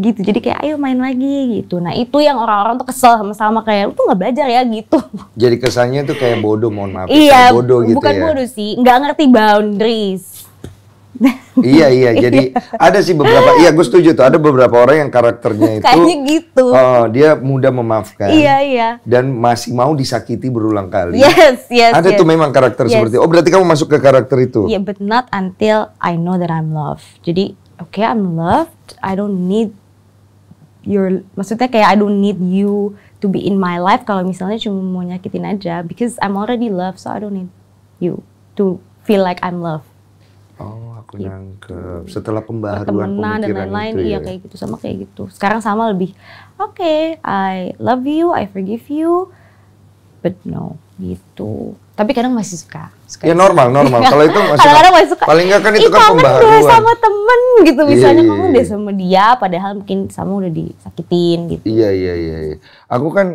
[SPEAKER 2] gitu jadi kayak ayo main lagi gitu nah itu yang orang-orang tuh kesel sama sama kayak lu tuh nggak belajar ya gitu
[SPEAKER 1] jadi kesannya tuh kayak bodoh mohon maaf iya bodoh gitu bukan ya. bodoh
[SPEAKER 2] sih nggak ngerti boundaries iya iya jadi
[SPEAKER 1] ada sih beberapa iya gue setuju tuh ada beberapa orang yang karakternya itu kayaknya
[SPEAKER 2] gitu oh
[SPEAKER 1] dia mudah memaafkan iya iya dan masih mau disakiti berulang kali yes yes ada yes. tuh memang karakter yes. seperti oh berarti kamu masuk ke karakter itu yeah
[SPEAKER 2] but not until I know that I'm loved jadi oke okay, I'm loved I don't need your maksudnya kayak I don't need you to be in my life kalau misalnya cuma mau nyakitin aja because I'm already loved so I don't need you to feel like I'm loved
[SPEAKER 1] oh aku iya, gitu. nangkep setelah pembaharuan Pertemanan pemikiran dan lain-lain iya ya? kayak gitu
[SPEAKER 2] sama kayak gitu sekarang sama lebih oke okay, I love you I forgive you but no gitu tapi kadang masih suka, suka ya normal normal kalau itu masih kadang-kadang masih suka paling
[SPEAKER 1] nggak kan itu kan pembaharuan deh sama
[SPEAKER 2] temen gitu iya, misalnya yeah, yeah, yeah. kamu iya, udah sama dia padahal mungkin sama udah
[SPEAKER 1] disakitin gitu iya iya iya aku kan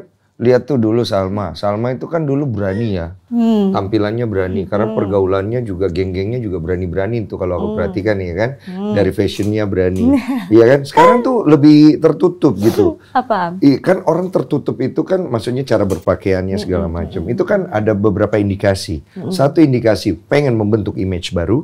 [SPEAKER 1] lihat tuh dulu Salma. Salma itu kan dulu berani ya, hmm. tampilannya berani. Hmm. Karena pergaulannya juga geng-gengnya juga berani-berani itu kalau aku hmm. perhatikan ya kan, hmm. dari fashionnya berani, iya kan. Sekarang tuh lebih tertutup gitu. Apa? Iya kan orang tertutup itu kan maksudnya cara berpakaiannya segala hmm. macam. Itu kan ada beberapa indikasi. Hmm. Satu indikasi pengen membentuk image baru.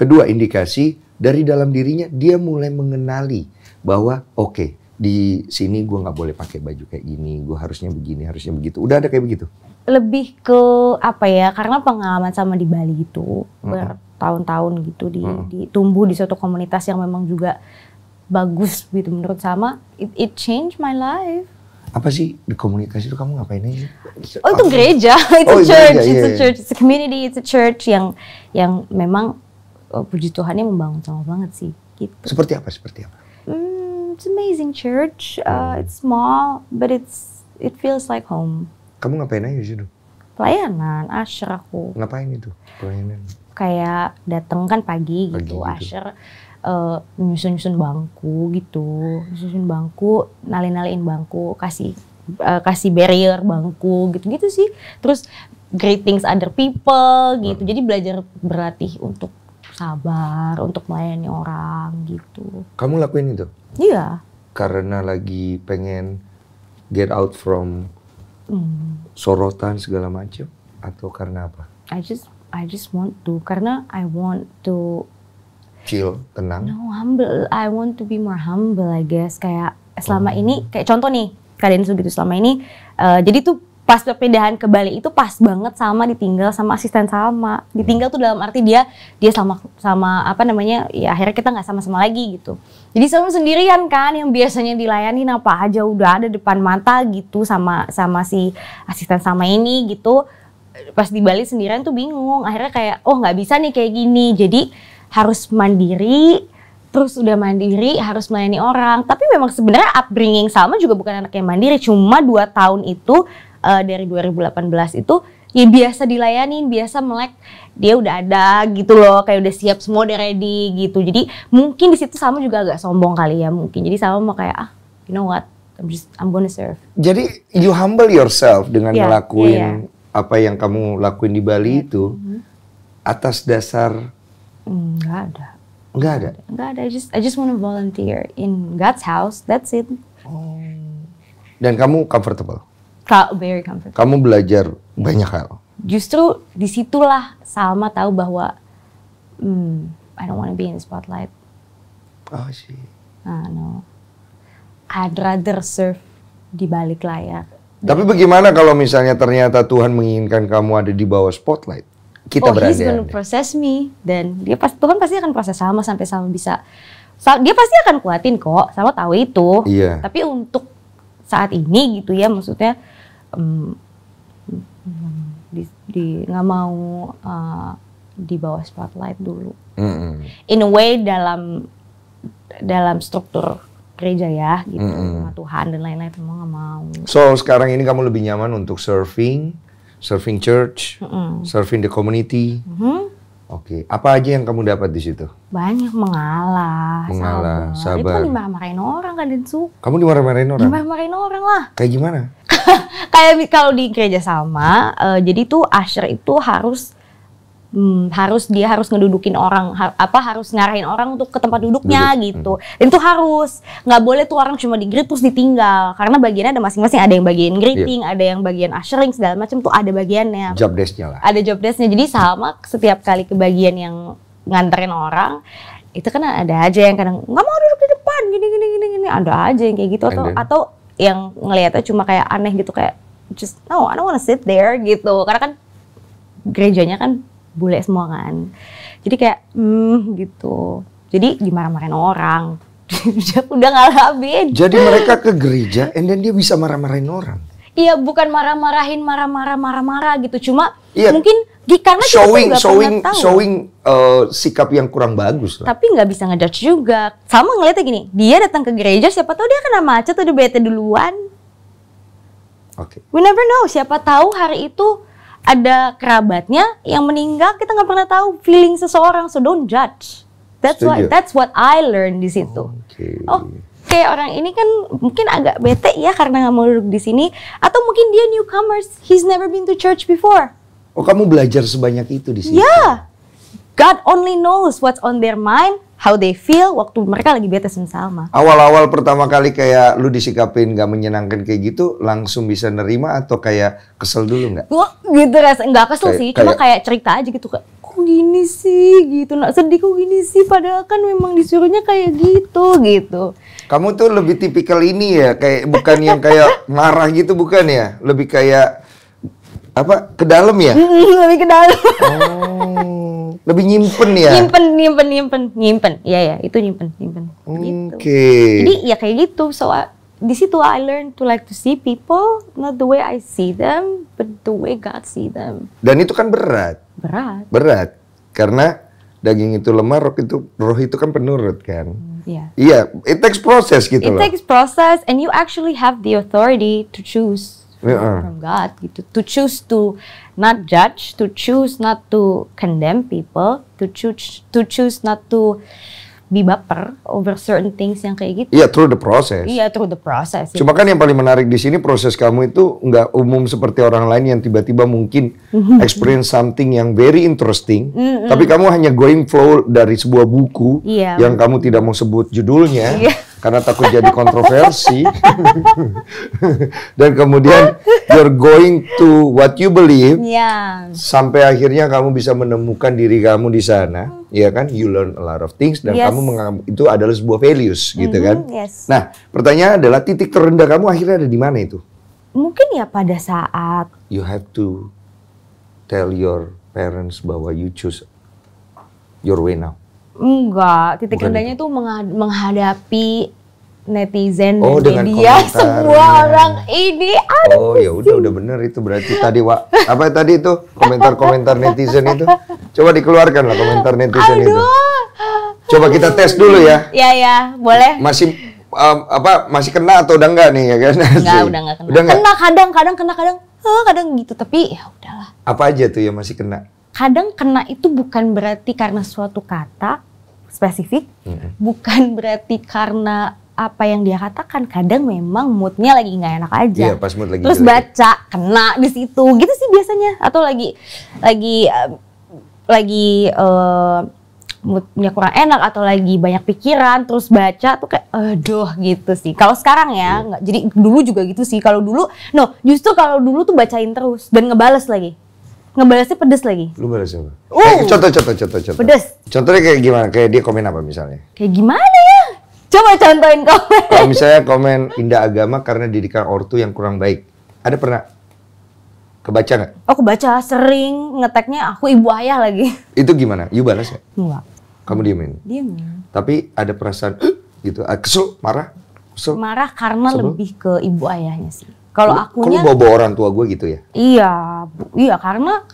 [SPEAKER 1] Kedua indikasi dari dalam dirinya dia mulai mengenali bahwa oke. Okay, di sini gue nggak boleh pakai baju kayak gini, gue harusnya begini, harusnya begitu. Udah ada kayak begitu?
[SPEAKER 2] Lebih ke apa ya? Karena pengalaman sama di Bali itu mm-hmm. bertahun-tahun gitu di, hmm di tumbuh di suatu komunitas yang memang juga bagus gitu menurut sama it, it changed my life.
[SPEAKER 1] Apa sih di komunitas itu kamu ngapain aja? Oh itu
[SPEAKER 2] gereja, itu oh, church, itu yeah. Iya. church, it's a community, itu church yang yang memang oh, puji Tuhannya membangun sama banget sih gitu. Seperti apa? Seperti apa? Hmm, it's amazing church. Uh, hmm. it's small, but it's it feels like home.
[SPEAKER 1] Kamu ngapain aja di
[SPEAKER 2] Pelayanan, asher aku.
[SPEAKER 1] Ngapain itu pelayanan?
[SPEAKER 2] Kayak dateng kan pagi, pagi gitu, gitu. asher nyusun eh, nyusun-nyusun bangku gitu, nyusun bangku, nalin-nalin bangku, kasih uh, kasih barrier bangku gitu-gitu sih. Terus greetings other people gitu. Hmm. Jadi belajar berlatih untuk sabar untuk melayani orang gitu.
[SPEAKER 1] Kamu lakuin itu? Iya. Karena lagi pengen get out from hmm. sorotan segala macam atau karena apa?
[SPEAKER 2] I just I just want to karena I want to
[SPEAKER 1] chill, tenang. No,
[SPEAKER 2] humble. I want to be more humble I guess kayak selama hmm. ini kayak contoh nih kalian Densu gitu selama ini uh, jadi tuh pas perpindahan ke Bali itu pas banget sama ditinggal sama asisten sama ditinggal tuh dalam arti dia dia sama sama apa namanya ya akhirnya kita nggak sama-sama lagi gitu jadi sama sendirian kan yang biasanya dilayani apa aja udah ada depan mata gitu sama sama si asisten sama ini gitu pas di Bali sendirian tuh bingung akhirnya kayak oh nggak bisa nih kayak gini jadi harus mandiri terus udah mandiri harus melayani orang tapi memang sebenarnya upbringing sama juga bukan anak yang mandiri cuma dua tahun itu uh, dari 2018 itu ya biasa dilayani, biasa melek dia udah ada gitu loh, kayak udah siap semua udah ready gitu. Jadi mungkin di situ sama juga agak sombong kali ya mungkin. Jadi sama mau kayak ah, you know what, I'm just I'm gonna serve.
[SPEAKER 1] Jadi you humble yourself dengan yeah, ngelakuin yeah, yeah. apa yang kamu lakuin di Bali yeah. itu -hmm. atas dasar
[SPEAKER 2] nggak ada. Nggak ada. Nggak ada. I just I just wanna volunteer in God's house. That's it. Oh.
[SPEAKER 1] Dan kamu comfortable very comfortable. Kamu belajar banyak hal.
[SPEAKER 2] Justru disitulah Salma tahu bahwa hmm, I don't want to be in the spotlight. Oh sih. Ah no. I'd rather serve di balik layar.
[SPEAKER 1] Tapi bagaimana kalau misalnya ternyata Tuhan menginginkan kamu ada di bawah spotlight? Kita oh, berada. He's gonna
[SPEAKER 2] process me dan dia pasti Tuhan pasti akan proses sama sampai sama bisa. Dia pasti akan kuatin kok, sama tahu itu. Iya. Tapi untuk saat ini gitu ya maksudnya um, di, di nggak mau uh, di bawah spotlight dulu. Mm-hmm. In a way dalam dalam struktur gereja ya gitu mm-hmm. sama Tuhan dan lain-lain emang nggak
[SPEAKER 1] mau. So sekarang ini kamu lebih nyaman untuk surfing, surfing church, mm-hmm. surfing the community. Mm-hmm Oke, apa aja yang kamu dapat di situ?
[SPEAKER 2] Banyak mengalah, mengalah, sabar. sabar. Itu dimarah-marahin orang kan dan
[SPEAKER 1] Kamu dimarah-marahin orang?
[SPEAKER 2] Dimarah-marahin orang lah. Kayak gimana? Kayak kalau di gereja sama, uh, jadi tuh asher itu harus hmm, harus dia harus ngedudukin orang har, apa harus ngarahin orang untuk ke tempat duduknya Duduk. gitu hmm. itu harus nggak boleh tuh orang cuma di greet terus ditinggal karena bagiannya ada masing-masing ada yang bagian iya. greeting yeah. ada yang bagian ushering segala macam tuh ada bagiannya job
[SPEAKER 1] desknya lah ada
[SPEAKER 2] job desknya jadi sama setiap kali ke bagian yang nganterin orang itu kan ada aja yang kadang nggak mau duduk di depan gini gini gini gini ada aja yang kayak gitu atau then, atau yang ngelihatnya cuma kayak aneh gitu kayak just no I don't wanna sit there gitu karena kan gerejanya kan bule semua kan jadi kayak hmm gitu jadi dimarah-marahin orang udah ngalamin jadi mereka
[SPEAKER 1] ke gereja and then dia bisa marah-marahin orang
[SPEAKER 2] iya bukan marah-marahin marah-marah marah-marah gitu cuma iya. mungkin karena showing kita showing tahu. showing
[SPEAKER 1] uh, sikap yang kurang bagus lah.
[SPEAKER 2] tapi nggak bisa ngejudge juga sama ngeliatnya gini dia datang ke gereja siapa tahu dia kena macet udah bete duluan oke okay. we never know siapa tahu hari itu ada kerabatnya yang meninggal kita nggak pernah tahu feeling seseorang so don't judge that's what that's what I learn di situ okay. oh kayak orang ini kan mungkin agak bete ya karena nggak mau duduk di sini atau mungkin dia newcomers he's never been to church before
[SPEAKER 1] oh kamu belajar sebanyak itu di sini
[SPEAKER 2] yeah God only knows what's on their mind how they feel waktu mereka lagi bete sama.
[SPEAKER 1] Awal-awal pertama kali kayak lu disikapin gak menyenangkan kayak gitu, langsung bisa nerima atau kayak kesel dulu
[SPEAKER 2] gak? Gua gitu rasa, nggak kesel kayak, sih, kayak, cuma kayak cerita aja gitu kok gini sih gitu nak sedih kok gini sih padahal kan memang disuruhnya kayak gitu gitu kamu tuh lebih
[SPEAKER 1] tipikal ini ya kayak bukan yang kayak marah gitu bukan ya lebih kayak apa ke dalam ya
[SPEAKER 2] lebih ke dalam oh
[SPEAKER 1] lebih nyimpen ya nyimpen
[SPEAKER 2] nyimpen nyimpen nyimpen ya ya itu nyimpen nyimpen okay. gitu jadi ya kayak gitu so uh, di situ I learn to like to see people not the way I see them but the way God see them
[SPEAKER 1] dan itu kan berat berat berat karena daging itu lemah roh itu roh itu kan penurut kan iya yeah. iya yeah, it takes process gitu it loh it takes
[SPEAKER 2] process and you actually have the authority to choose yeah. Gitu. from God gitu. To choose to not judge, to choose not to condemn people, to choose to choose not to be baper over certain things yang kayak gitu. Iya,
[SPEAKER 1] yeah, through the process. Iya,
[SPEAKER 2] yeah, through the process. Cuma kan
[SPEAKER 1] yang paling menarik di sini proses kamu itu nggak umum seperti orang lain yang tiba-tiba mungkin
[SPEAKER 2] experience
[SPEAKER 1] something yang very interesting, mm hmm tapi kamu hanya going flow dari sebuah buku yeah. yang kamu tidak mau sebut judulnya. Yeah karena takut jadi kontroversi. Dan kemudian you're going to what you believe.
[SPEAKER 2] Yeah.
[SPEAKER 1] Sampai akhirnya kamu bisa menemukan diri kamu di sana, mm. ya kan? You learn a lot of things dan yes. kamu menganggap itu adalah sebuah values, gitu mm-hmm, gitu kan? Yes. Nah, pertanyaan adalah titik terendah kamu akhirnya ada di mana itu?
[SPEAKER 2] Mungkin ya pada saat
[SPEAKER 1] you have to tell your parents bahwa you choose your way now.
[SPEAKER 2] Enggak, titik Bukan rendahnya itu menghadapi netizen oh, dan media semua orang ini aduh oh ya
[SPEAKER 1] udah udah bener itu berarti tadi wa apa tadi itu komentar-komentar netizen itu coba dikeluarkan lah komentar netizen aduh. itu coba kita tes dulu ya
[SPEAKER 2] ya ya boleh
[SPEAKER 1] masih um, apa masih kena atau udah enggak nih ya kan? Enggak, udah enggak kena. Udah enggak? Kena
[SPEAKER 2] kadang-kadang kena kadang. Eh, kadang gitu tapi ya udahlah.
[SPEAKER 1] Apa aja tuh yang masih kena?
[SPEAKER 2] kadang kena itu bukan berarti karena suatu kata spesifik, hmm. bukan berarti karena apa yang dia katakan kadang memang moodnya lagi nggak enak aja. Iya, pas mood lagi. Terus jelek. baca kena di situ, gitu sih biasanya. Atau lagi lagi uh, lagi uh, moodnya kurang enak atau lagi banyak pikiran terus baca tuh kayak aduh gitu sih. Kalau sekarang ya, iya. nggak. Jadi dulu juga gitu sih. Kalau dulu, no justru kalau dulu tuh bacain terus dan ngebales lagi ngebalasnya pedes lagi.
[SPEAKER 1] Lu balas apa? Uh. Eh, contoh, contoh, contoh, contoh. Pedes. Contohnya kayak gimana? Kayak dia komen apa misalnya?
[SPEAKER 2] Kayak gimana ya? Coba contohin komen.
[SPEAKER 1] Kalau misalnya komen indah agama karena didikan ortu yang kurang baik. Ada pernah kebaca nggak?
[SPEAKER 2] Aku oh, baca sering ngeteknya aku ibu ayah lagi.
[SPEAKER 1] Itu gimana? You balas ya? Enggak. Kamu diemin?
[SPEAKER 2] Diemin.
[SPEAKER 1] Tapi ada perasaan gitu, ah, kesel, marah? Kesel.
[SPEAKER 2] Marah karena Sebel? lebih ke ibu ayahnya sih. Kalau aku Kalau bawa
[SPEAKER 1] orang tua gue gitu ya?
[SPEAKER 2] Iya, iya karena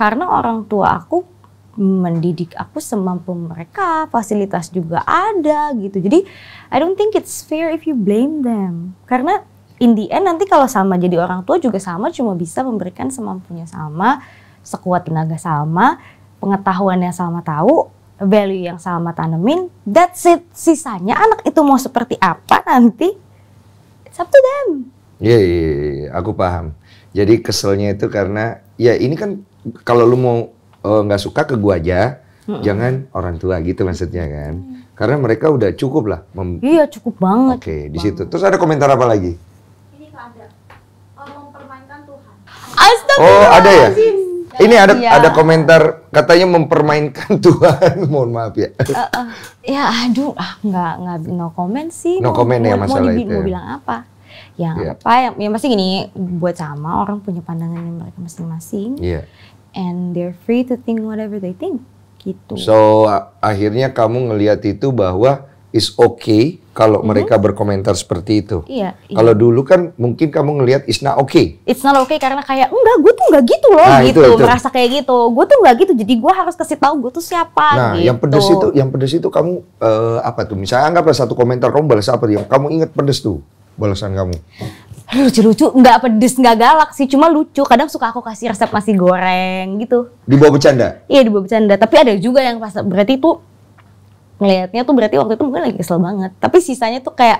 [SPEAKER 2] karena orang tua aku mendidik aku semampu mereka, fasilitas juga ada gitu. Jadi I don't think it's fair if you blame them. Karena in the end nanti kalau sama jadi orang tua juga sama cuma bisa memberikan semampunya sama, sekuat tenaga sama, pengetahuan yang sama tahu, value yang sama tanemin, that's it. Sisanya anak itu mau seperti apa nanti, it's up to them.
[SPEAKER 1] Iya, iya, iya, iya, aku paham. Jadi keselnya itu karena ya ini kan kalau lu mau eh, nggak uh, suka ke gua aja, hmm. jangan orang tua gitu maksudnya kan. Hmm. Karena mereka udah cukup lah. iya
[SPEAKER 2] cukup banget. Oke
[SPEAKER 1] okay, di situ. Terus ada komentar apa lagi? Ini ada. Oh, mempermainkan Tuhan. Astaga. Oh ada ya.
[SPEAKER 2] Ini ada ya. ada
[SPEAKER 1] komentar katanya mempermainkan Tuhan. Mohon maaf ya. Uh, uh,
[SPEAKER 2] ya aduh ah nggak nggak no comment sih. No ya mau, comment mau, ya masalah mau, itu. Mau bilang apa? yang yeah. apa yang, yang pasti gini buat sama orang punya pandangan yang mereka masing-masing yeah. and they're free to think whatever they think gitu
[SPEAKER 1] so akhirnya kamu ngelihat itu bahwa is okay kalau mm -hmm. mereka berkomentar seperti itu.
[SPEAKER 2] Iya. iya. Kalau iya.
[SPEAKER 1] dulu kan mungkin kamu ngelihat it's not okay.
[SPEAKER 2] It's not okay karena kayak enggak gue tuh enggak gitu loh nah, gitu itu, itu. merasa kayak gitu. Gue tuh enggak gitu jadi gue harus kasih tahu gue tuh siapa Nah, gitu. yang pedes itu
[SPEAKER 1] yang pedes itu kamu uh, apa tuh? Misalnya anggaplah satu komentar kamu balas apa yang kamu ingat pedes tuh balasan kamu?
[SPEAKER 2] lucu-lucu, nggak pedes, nggak galak sih, cuma lucu. Kadang suka aku kasih resep nasi goreng gitu.
[SPEAKER 1] Di bawah bercanda?
[SPEAKER 2] Iya di bawah bercanda, tapi ada juga yang pas berarti itu ngelihatnya tuh berarti waktu itu mungkin lagi kesel banget. Tapi sisanya tuh kayak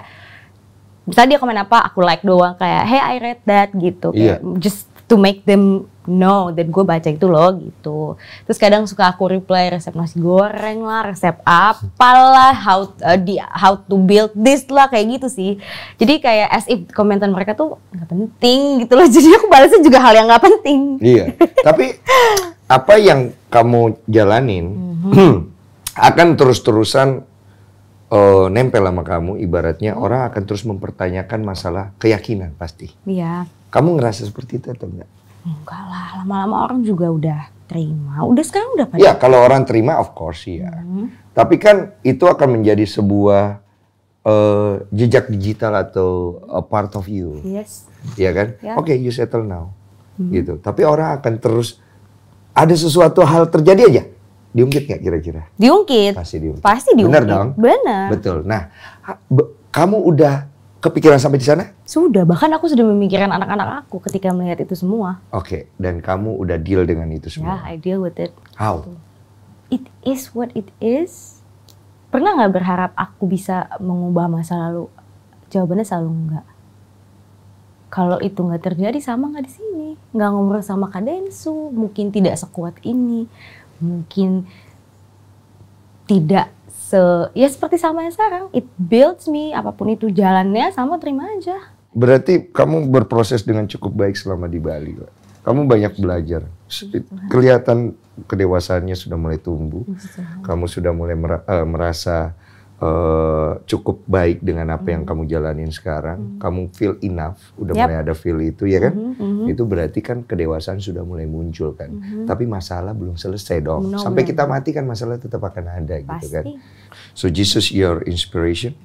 [SPEAKER 2] misalnya dia komen apa, aku like doang kayak hey I read that gitu, kayak, yeah. just to make them no dan gue baca itu loh gitu terus kadang suka aku reply resep nasi goreng lah resep apalah how uh, di how to build this lah kayak gitu sih jadi kayak as if komentar mereka tuh nggak penting gitu loh jadi aku balasnya juga hal yang nggak penting
[SPEAKER 1] iya tapi apa yang kamu jalanin mm-hmm. akan terus-terusan uh, nempel sama kamu ibaratnya orang akan terus mempertanyakan masalah keyakinan pasti iya kamu ngerasa seperti itu atau enggak
[SPEAKER 2] Enggak lah, lama-lama orang juga udah terima. Udah sekarang udah pada. Ya kalau
[SPEAKER 1] orang terima of course ya. Hmm. Tapi kan itu akan menjadi sebuah uh, jejak digital atau a eh, part of you. Yes. Iya kan? Yeah. Oke, okay, you settle now. Hmm. Gitu. Tapi orang akan terus ada sesuatu hal terjadi aja. Diungkit nggak kira-kira?
[SPEAKER 2] Diungkit. Pasti
[SPEAKER 1] diungkit. Pasti diungkit. Benar dong. Benar. Betul. Nah, kamu udah kepikiran sampai di sana?
[SPEAKER 2] Sudah, bahkan aku sudah memikirkan anak-anak aku ketika melihat itu semua. Oke,
[SPEAKER 1] okay. dan kamu udah deal dengan itu semua? Ya, yeah,
[SPEAKER 2] I deal with it. How? It is what it is. Pernah nggak berharap aku bisa mengubah masa lalu? Jawabannya selalu enggak. Kalau itu nggak terjadi, sama nggak di sini. Nggak ngobrol sama Kak mungkin tidak sekuat ini, mungkin tidak se ya seperti sama yang sekarang it builds me apapun itu jalannya sama terima aja
[SPEAKER 1] berarti kamu berproses dengan cukup baik selama di Bali Pak. kamu banyak belajar kelihatan kedewasannya sudah mulai tumbuh kamu sudah mulai eh, merasa Eh, cukup baik dengan apa yang hmm. kamu jalanin sekarang, mm. kamu feel enough, udah yep. mulai ada feel itu ya kan? Mm -hmm, Itu berarti kan kedewasaan sudah mulai muncul kan. -hmm. Tapi masalah belum selesai dong. No, Sampai no. kita mati kan masalah tetap akan ada Pasti. gitu kan. So Jesus your inspiration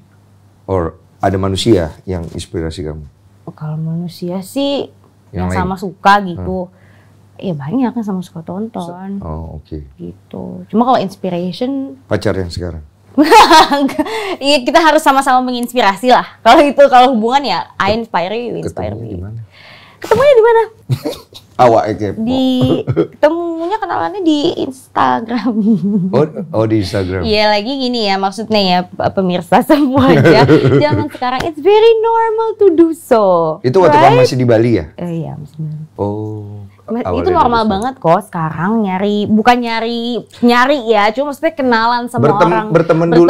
[SPEAKER 1] or ada manusia yang inspirasi kamu?
[SPEAKER 2] Oh, kalau manusia sih yang, yang sama suka gitu. Hmm. Ya banyak kan sama suka tonton.
[SPEAKER 1] Oh, oke. Okay. Gitu.
[SPEAKER 2] Cuma kalau inspiration
[SPEAKER 1] pacar yang sekarang
[SPEAKER 2] Iya, kita harus sama-sama menginspirasi lah. Kalau itu kalau hubungan ya I inspire you, you inspire Ketemunya me. Ketemunya di mana?
[SPEAKER 1] Awak kepo. Di
[SPEAKER 2] ketemunya kenalannya di Instagram.
[SPEAKER 1] Oh, oh di Instagram. Iya
[SPEAKER 2] lagi gini ya maksudnya ya pemirsa semua ya. jangan sekarang it's very normal to do so. Itu waktu right? kamu masih di Bali ya? Eh iya masih
[SPEAKER 1] Oh
[SPEAKER 2] itu normal banget kok sekarang nyari bukan nyari nyari ya cuma maksudnya kenalan sama bertem, orang
[SPEAKER 1] berteman dulu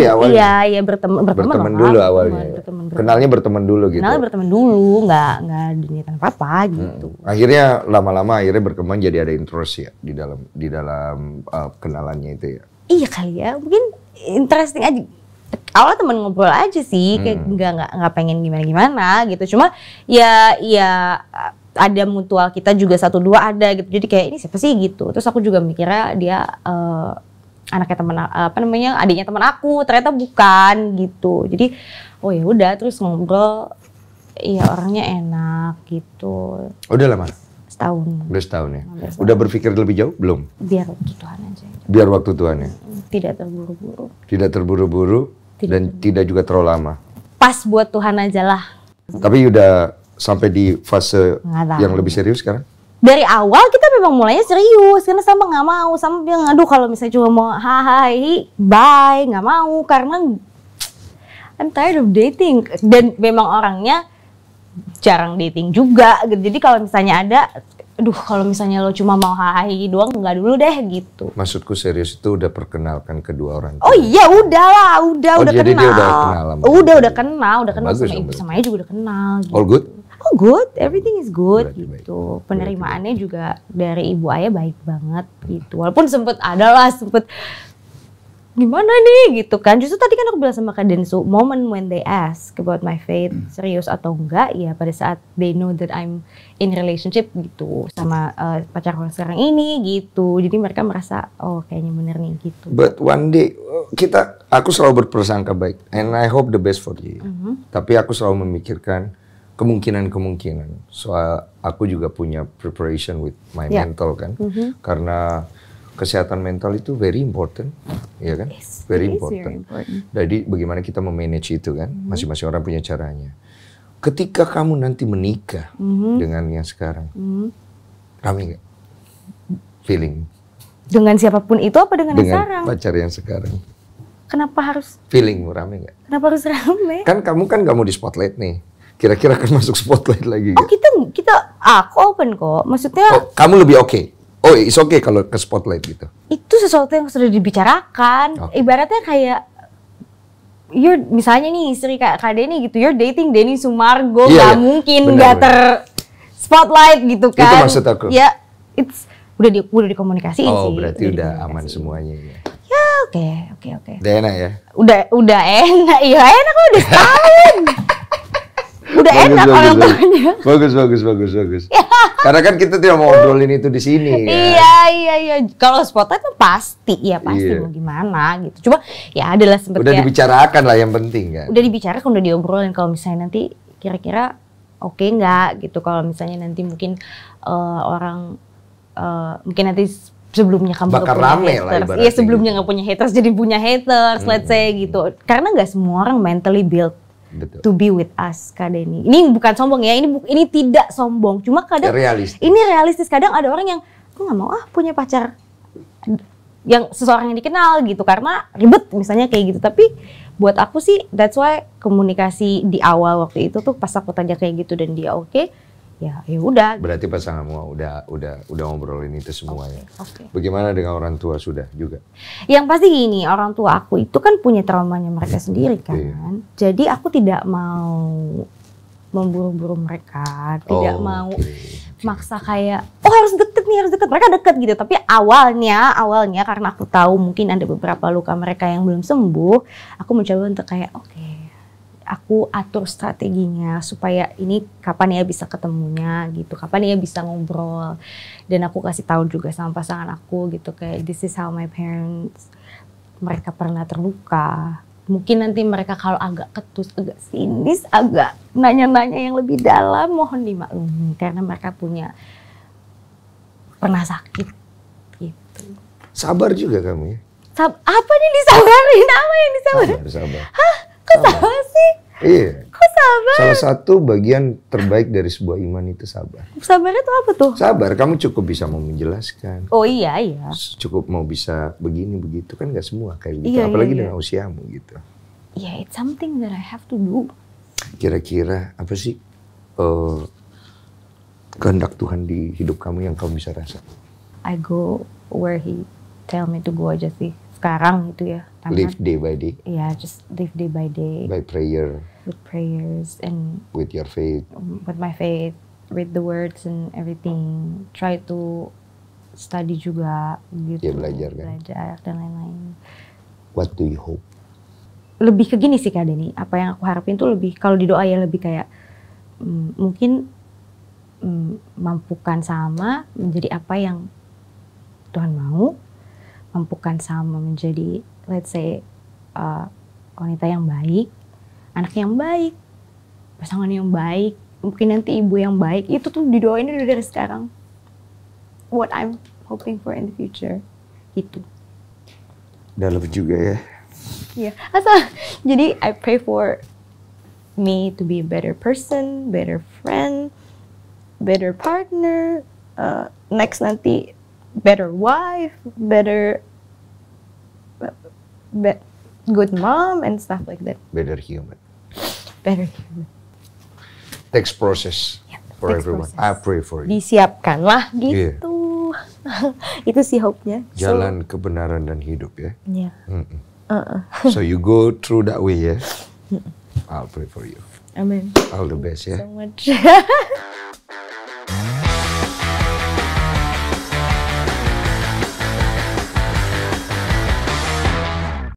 [SPEAKER 1] ya awalnya iya
[SPEAKER 2] iya berteman berteman, berteman dulu awalnya berteman,
[SPEAKER 1] kenalnya berteman dulu gitu kenalnya
[SPEAKER 2] berteman dulu nggak nggak niatan apa apa gitu
[SPEAKER 1] hmm. akhirnya lama-lama akhirnya berkembang jadi ada interest ya di dalam di dalam uh, kenalannya itu
[SPEAKER 2] ya iya kali ya mungkin interesting aja awal temen ngobrol aja sih kayak nggak hmm. nggak nggak pengen gimana gimana gitu cuma ya ya ada mutual kita juga satu dua ada gitu jadi kayak ini siapa sih gitu terus aku juga mikirnya dia uh, anaknya teman apa namanya adiknya teman aku ternyata bukan gitu jadi oh ya udah terus ngobrol iya orangnya enak gitu udah lama setahun
[SPEAKER 1] udah setahun ya setahun. udah berpikir lebih jauh belum
[SPEAKER 2] biar waktu Tuhan aja
[SPEAKER 1] biar waktu Tuhan ya mm,
[SPEAKER 2] tidak terburu-buru
[SPEAKER 1] tidak terburu-buru dan terburu. tidak juga terlalu lama
[SPEAKER 2] pas buat Tuhan aja lah
[SPEAKER 1] tapi udah sampai di fase yang lebih serius sekarang?
[SPEAKER 2] Dari awal kita memang mulainya serius karena sama nggak mau sama bilang aduh kalau misalnya cuma mau hai bye nggak mau karena I'm tired of dating dan memang orangnya jarang dating juga gitu. jadi kalau misalnya ada aduh kalau misalnya lo cuma mau hai doang nggak dulu deh gitu.
[SPEAKER 1] Maksudku serius itu udah perkenalkan kedua orang.
[SPEAKER 2] Oh iya udahlah, udah oh, udah jadi kenal. Dia udah kenal. Udah udah kenal, udah kenal sama ibu sama juga udah kenal. Gitu. All good oh good, everything is good Berarti gitu. Baik. Penerimaannya juga dari ibu ayah baik banget gitu. Walaupun sempet ada lah sempet gimana nih gitu kan. Justru tadi kan aku bilang sama Kak Densu, moment when they ask about my faith, hmm. serius atau enggak ya pada saat they know that I'm in relationship gitu sama uh, pacar orang sekarang ini gitu. Jadi mereka merasa oh kayaknya bener nih gitu. But
[SPEAKER 1] one day eh, kita aku selalu berprasangka baik and I hope the best for you. Mm -hmm. Tapi aku selalu memikirkan kemungkinan-kemungkinan. Soal uh, aku juga punya preparation with my yeah. mental kan. Mm -hmm. Karena kesehatan mental itu very important, ya kan? Yes, very, important. important. Jadi bagaimana kita memanage itu kan? Mm-hmm. Masing-masing mm -hmm. orang punya caranya. Ketika kamu nanti menikah mm -hmm. dengan yang sekarang, mm -hmm. rame gak? Feeling.
[SPEAKER 2] Dengan siapapun itu apa dengan, dengan yang sekarang?
[SPEAKER 1] pacar yang sekarang.
[SPEAKER 2] Kenapa harus?
[SPEAKER 1] Feeling rame gak?
[SPEAKER 2] Kenapa harus rame?
[SPEAKER 1] Kan kamu kan gak mau di spotlight nih kira-kira akan masuk spotlight lagi? Oh
[SPEAKER 2] kita kita ah, aku open kok. Maksudnya
[SPEAKER 1] oh, kamu lebih oke. Okay. Oh, it's okay kalau ke spotlight gitu.
[SPEAKER 2] Itu sesuatu yang sudah dibicarakan. Okay. Oh. Ibaratnya kayak your misalnya nih istri kayak Kak Denny gitu, you're dating Denny Sumargo, yeah, gak yeah. mungkin benar, gak benar. ter spotlight gitu kan. Itu maksud aku. Ya, it's udah di, udah dikomunikasi oh, sih. Oh,
[SPEAKER 1] berarti udah, udah aman semuanya ya. Ya,
[SPEAKER 2] oke, okay, oke, okay, oke.
[SPEAKER 1] Okay. Udah enak ya?
[SPEAKER 2] Udah udah enak. iya enak udah setahun. Udah bagus, enak bagus, orang tuanya.
[SPEAKER 1] Bagus, bagus, bagus, bagus. Ya. Karena kan kita tidak mau ngobrolin itu di sini. Ya. Iya,
[SPEAKER 2] iya, iya. Kalau spotnya kan pasti, ya pasti iya. mau gimana gitu. Cuma ya adalah seperti Udah
[SPEAKER 1] dibicarakan lah yang penting kan. Udah
[SPEAKER 2] dibicarakan, udah diobrolin kalau misalnya nanti kira-kira oke okay nggak gitu kalau misalnya nanti mungkin uh, orang uh, mungkin nanti sebelumnya kamu punya rame haters. Iya gitu. sebelumnya nggak punya haters jadi punya haters, hmm. let's say hmm. gitu. Karena nggak semua orang mentally built Betul. to be with us Kak Denny. Ini bukan sombong ya, ini ini tidak sombong. Cuma kadang realistis. ini realistis. Kadang ada orang yang aku nggak mau ah punya pacar yang seseorang yang dikenal gitu karena ribet misalnya kayak gitu. Tapi buat aku sih that's why komunikasi di awal waktu itu tuh pas aku tanya kayak gitu dan dia oke, okay, ya ya udah.
[SPEAKER 1] Berarti pasanganmu udah udah udah ngobrolin itu semuanya. Okay, okay. Bagaimana dengan orang tua sudah juga?
[SPEAKER 2] Yang pasti gini, orang tua aku itu kan punya traumanya mereka iya, sendiri iya. kan. Iya. Jadi aku tidak mau memburu-buru mereka, tidak oh, mau okay. maksa kayak oh harus deket nih harus deket mereka deket gitu. Tapi awalnya awalnya karena aku tahu mungkin ada beberapa luka mereka yang belum sembuh, aku mencoba untuk kayak oke okay, aku atur strateginya supaya ini kapan ya bisa ketemunya gitu, kapan ya bisa ngobrol. Dan aku kasih tahu juga sama pasangan aku gitu kayak this is how my parents mereka pernah terluka. Mungkin nanti mereka kalau agak ketus, agak sinis, agak nanya-nanya yang lebih dalam mohon dimaklumi karena mereka punya pernah sakit
[SPEAKER 1] gitu. Sabar juga kamu ya?
[SPEAKER 2] Sab apa nih disabarin? Apa yang disabarin?
[SPEAKER 1] Sabar, sabar. Hah?
[SPEAKER 2] Kok sabar, sabar sih? Iya. Kok sabar? Salah
[SPEAKER 1] satu bagian terbaik dari sebuah iman itu sabar.
[SPEAKER 2] Sabar itu apa tuh? Sabar,
[SPEAKER 1] kamu cukup bisa mau menjelaskan. Oh
[SPEAKER 2] iya, iya.
[SPEAKER 1] Cukup mau bisa begini begitu kan gak semua kayak gitu, iya, iya, apalagi iya. dengan usiamu gitu.
[SPEAKER 2] Iya, yeah, it's something that I have to do.
[SPEAKER 1] Kira-kira apa sih uh, kehendak Tuhan di hidup kamu yang kamu bisa rasa?
[SPEAKER 2] I go where he tell me to go aja sih. Sekarang gitu ya I'm uh-huh. live day by day. Yeah, just live day by day. By
[SPEAKER 1] prayer.
[SPEAKER 2] With prayers and
[SPEAKER 1] with your faith.
[SPEAKER 2] Um, with my faith, read the words and everything. Try to study juga gitu. Ya, belajar kan. Belajar dan lain-lain.
[SPEAKER 1] What do you hope?
[SPEAKER 2] Lebih ke gini sih Kak Deni, apa yang aku harapin tuh lebih kalau di doa ya lebih kayak mm, mungkin mm, mampukan sama menjadi apa yang Tuhan mau, mampukan sama menjadi let's say uh, wanita yang baik, anak yang baik, pasangan yang baik, mungkin nanti ibu yang baik, itu tuh didoain udah dari sekarang. What I'm hoping for in the future, itu.
[SPEAKER 1] Dalam juga ya.
[SPEAKER 2] Iya, yeah. asal jadi I pray for me to be a better person, better friend, better partner, uh, next nanti better wife, better be- good mom and stuff like that.
[SPEAKER 1] Better human.
[SPEAKER 2] Better human.
[SPEAKER 1] Takes process yeah, for text everyone. Process. I pray for you.
[SPEAKER 2] Disiapkanlah gitu. Yeah. Itu sih hope-nya. Jalan
[SPEAKER 1] so, kebenaran dan hidup ya. Yeah. Mm -mm. Uh -uh. so you go through that way ya. Yeah? I'll pray for you. Amen. All the best ya. Yeah? So
[SPEAKER 2] much.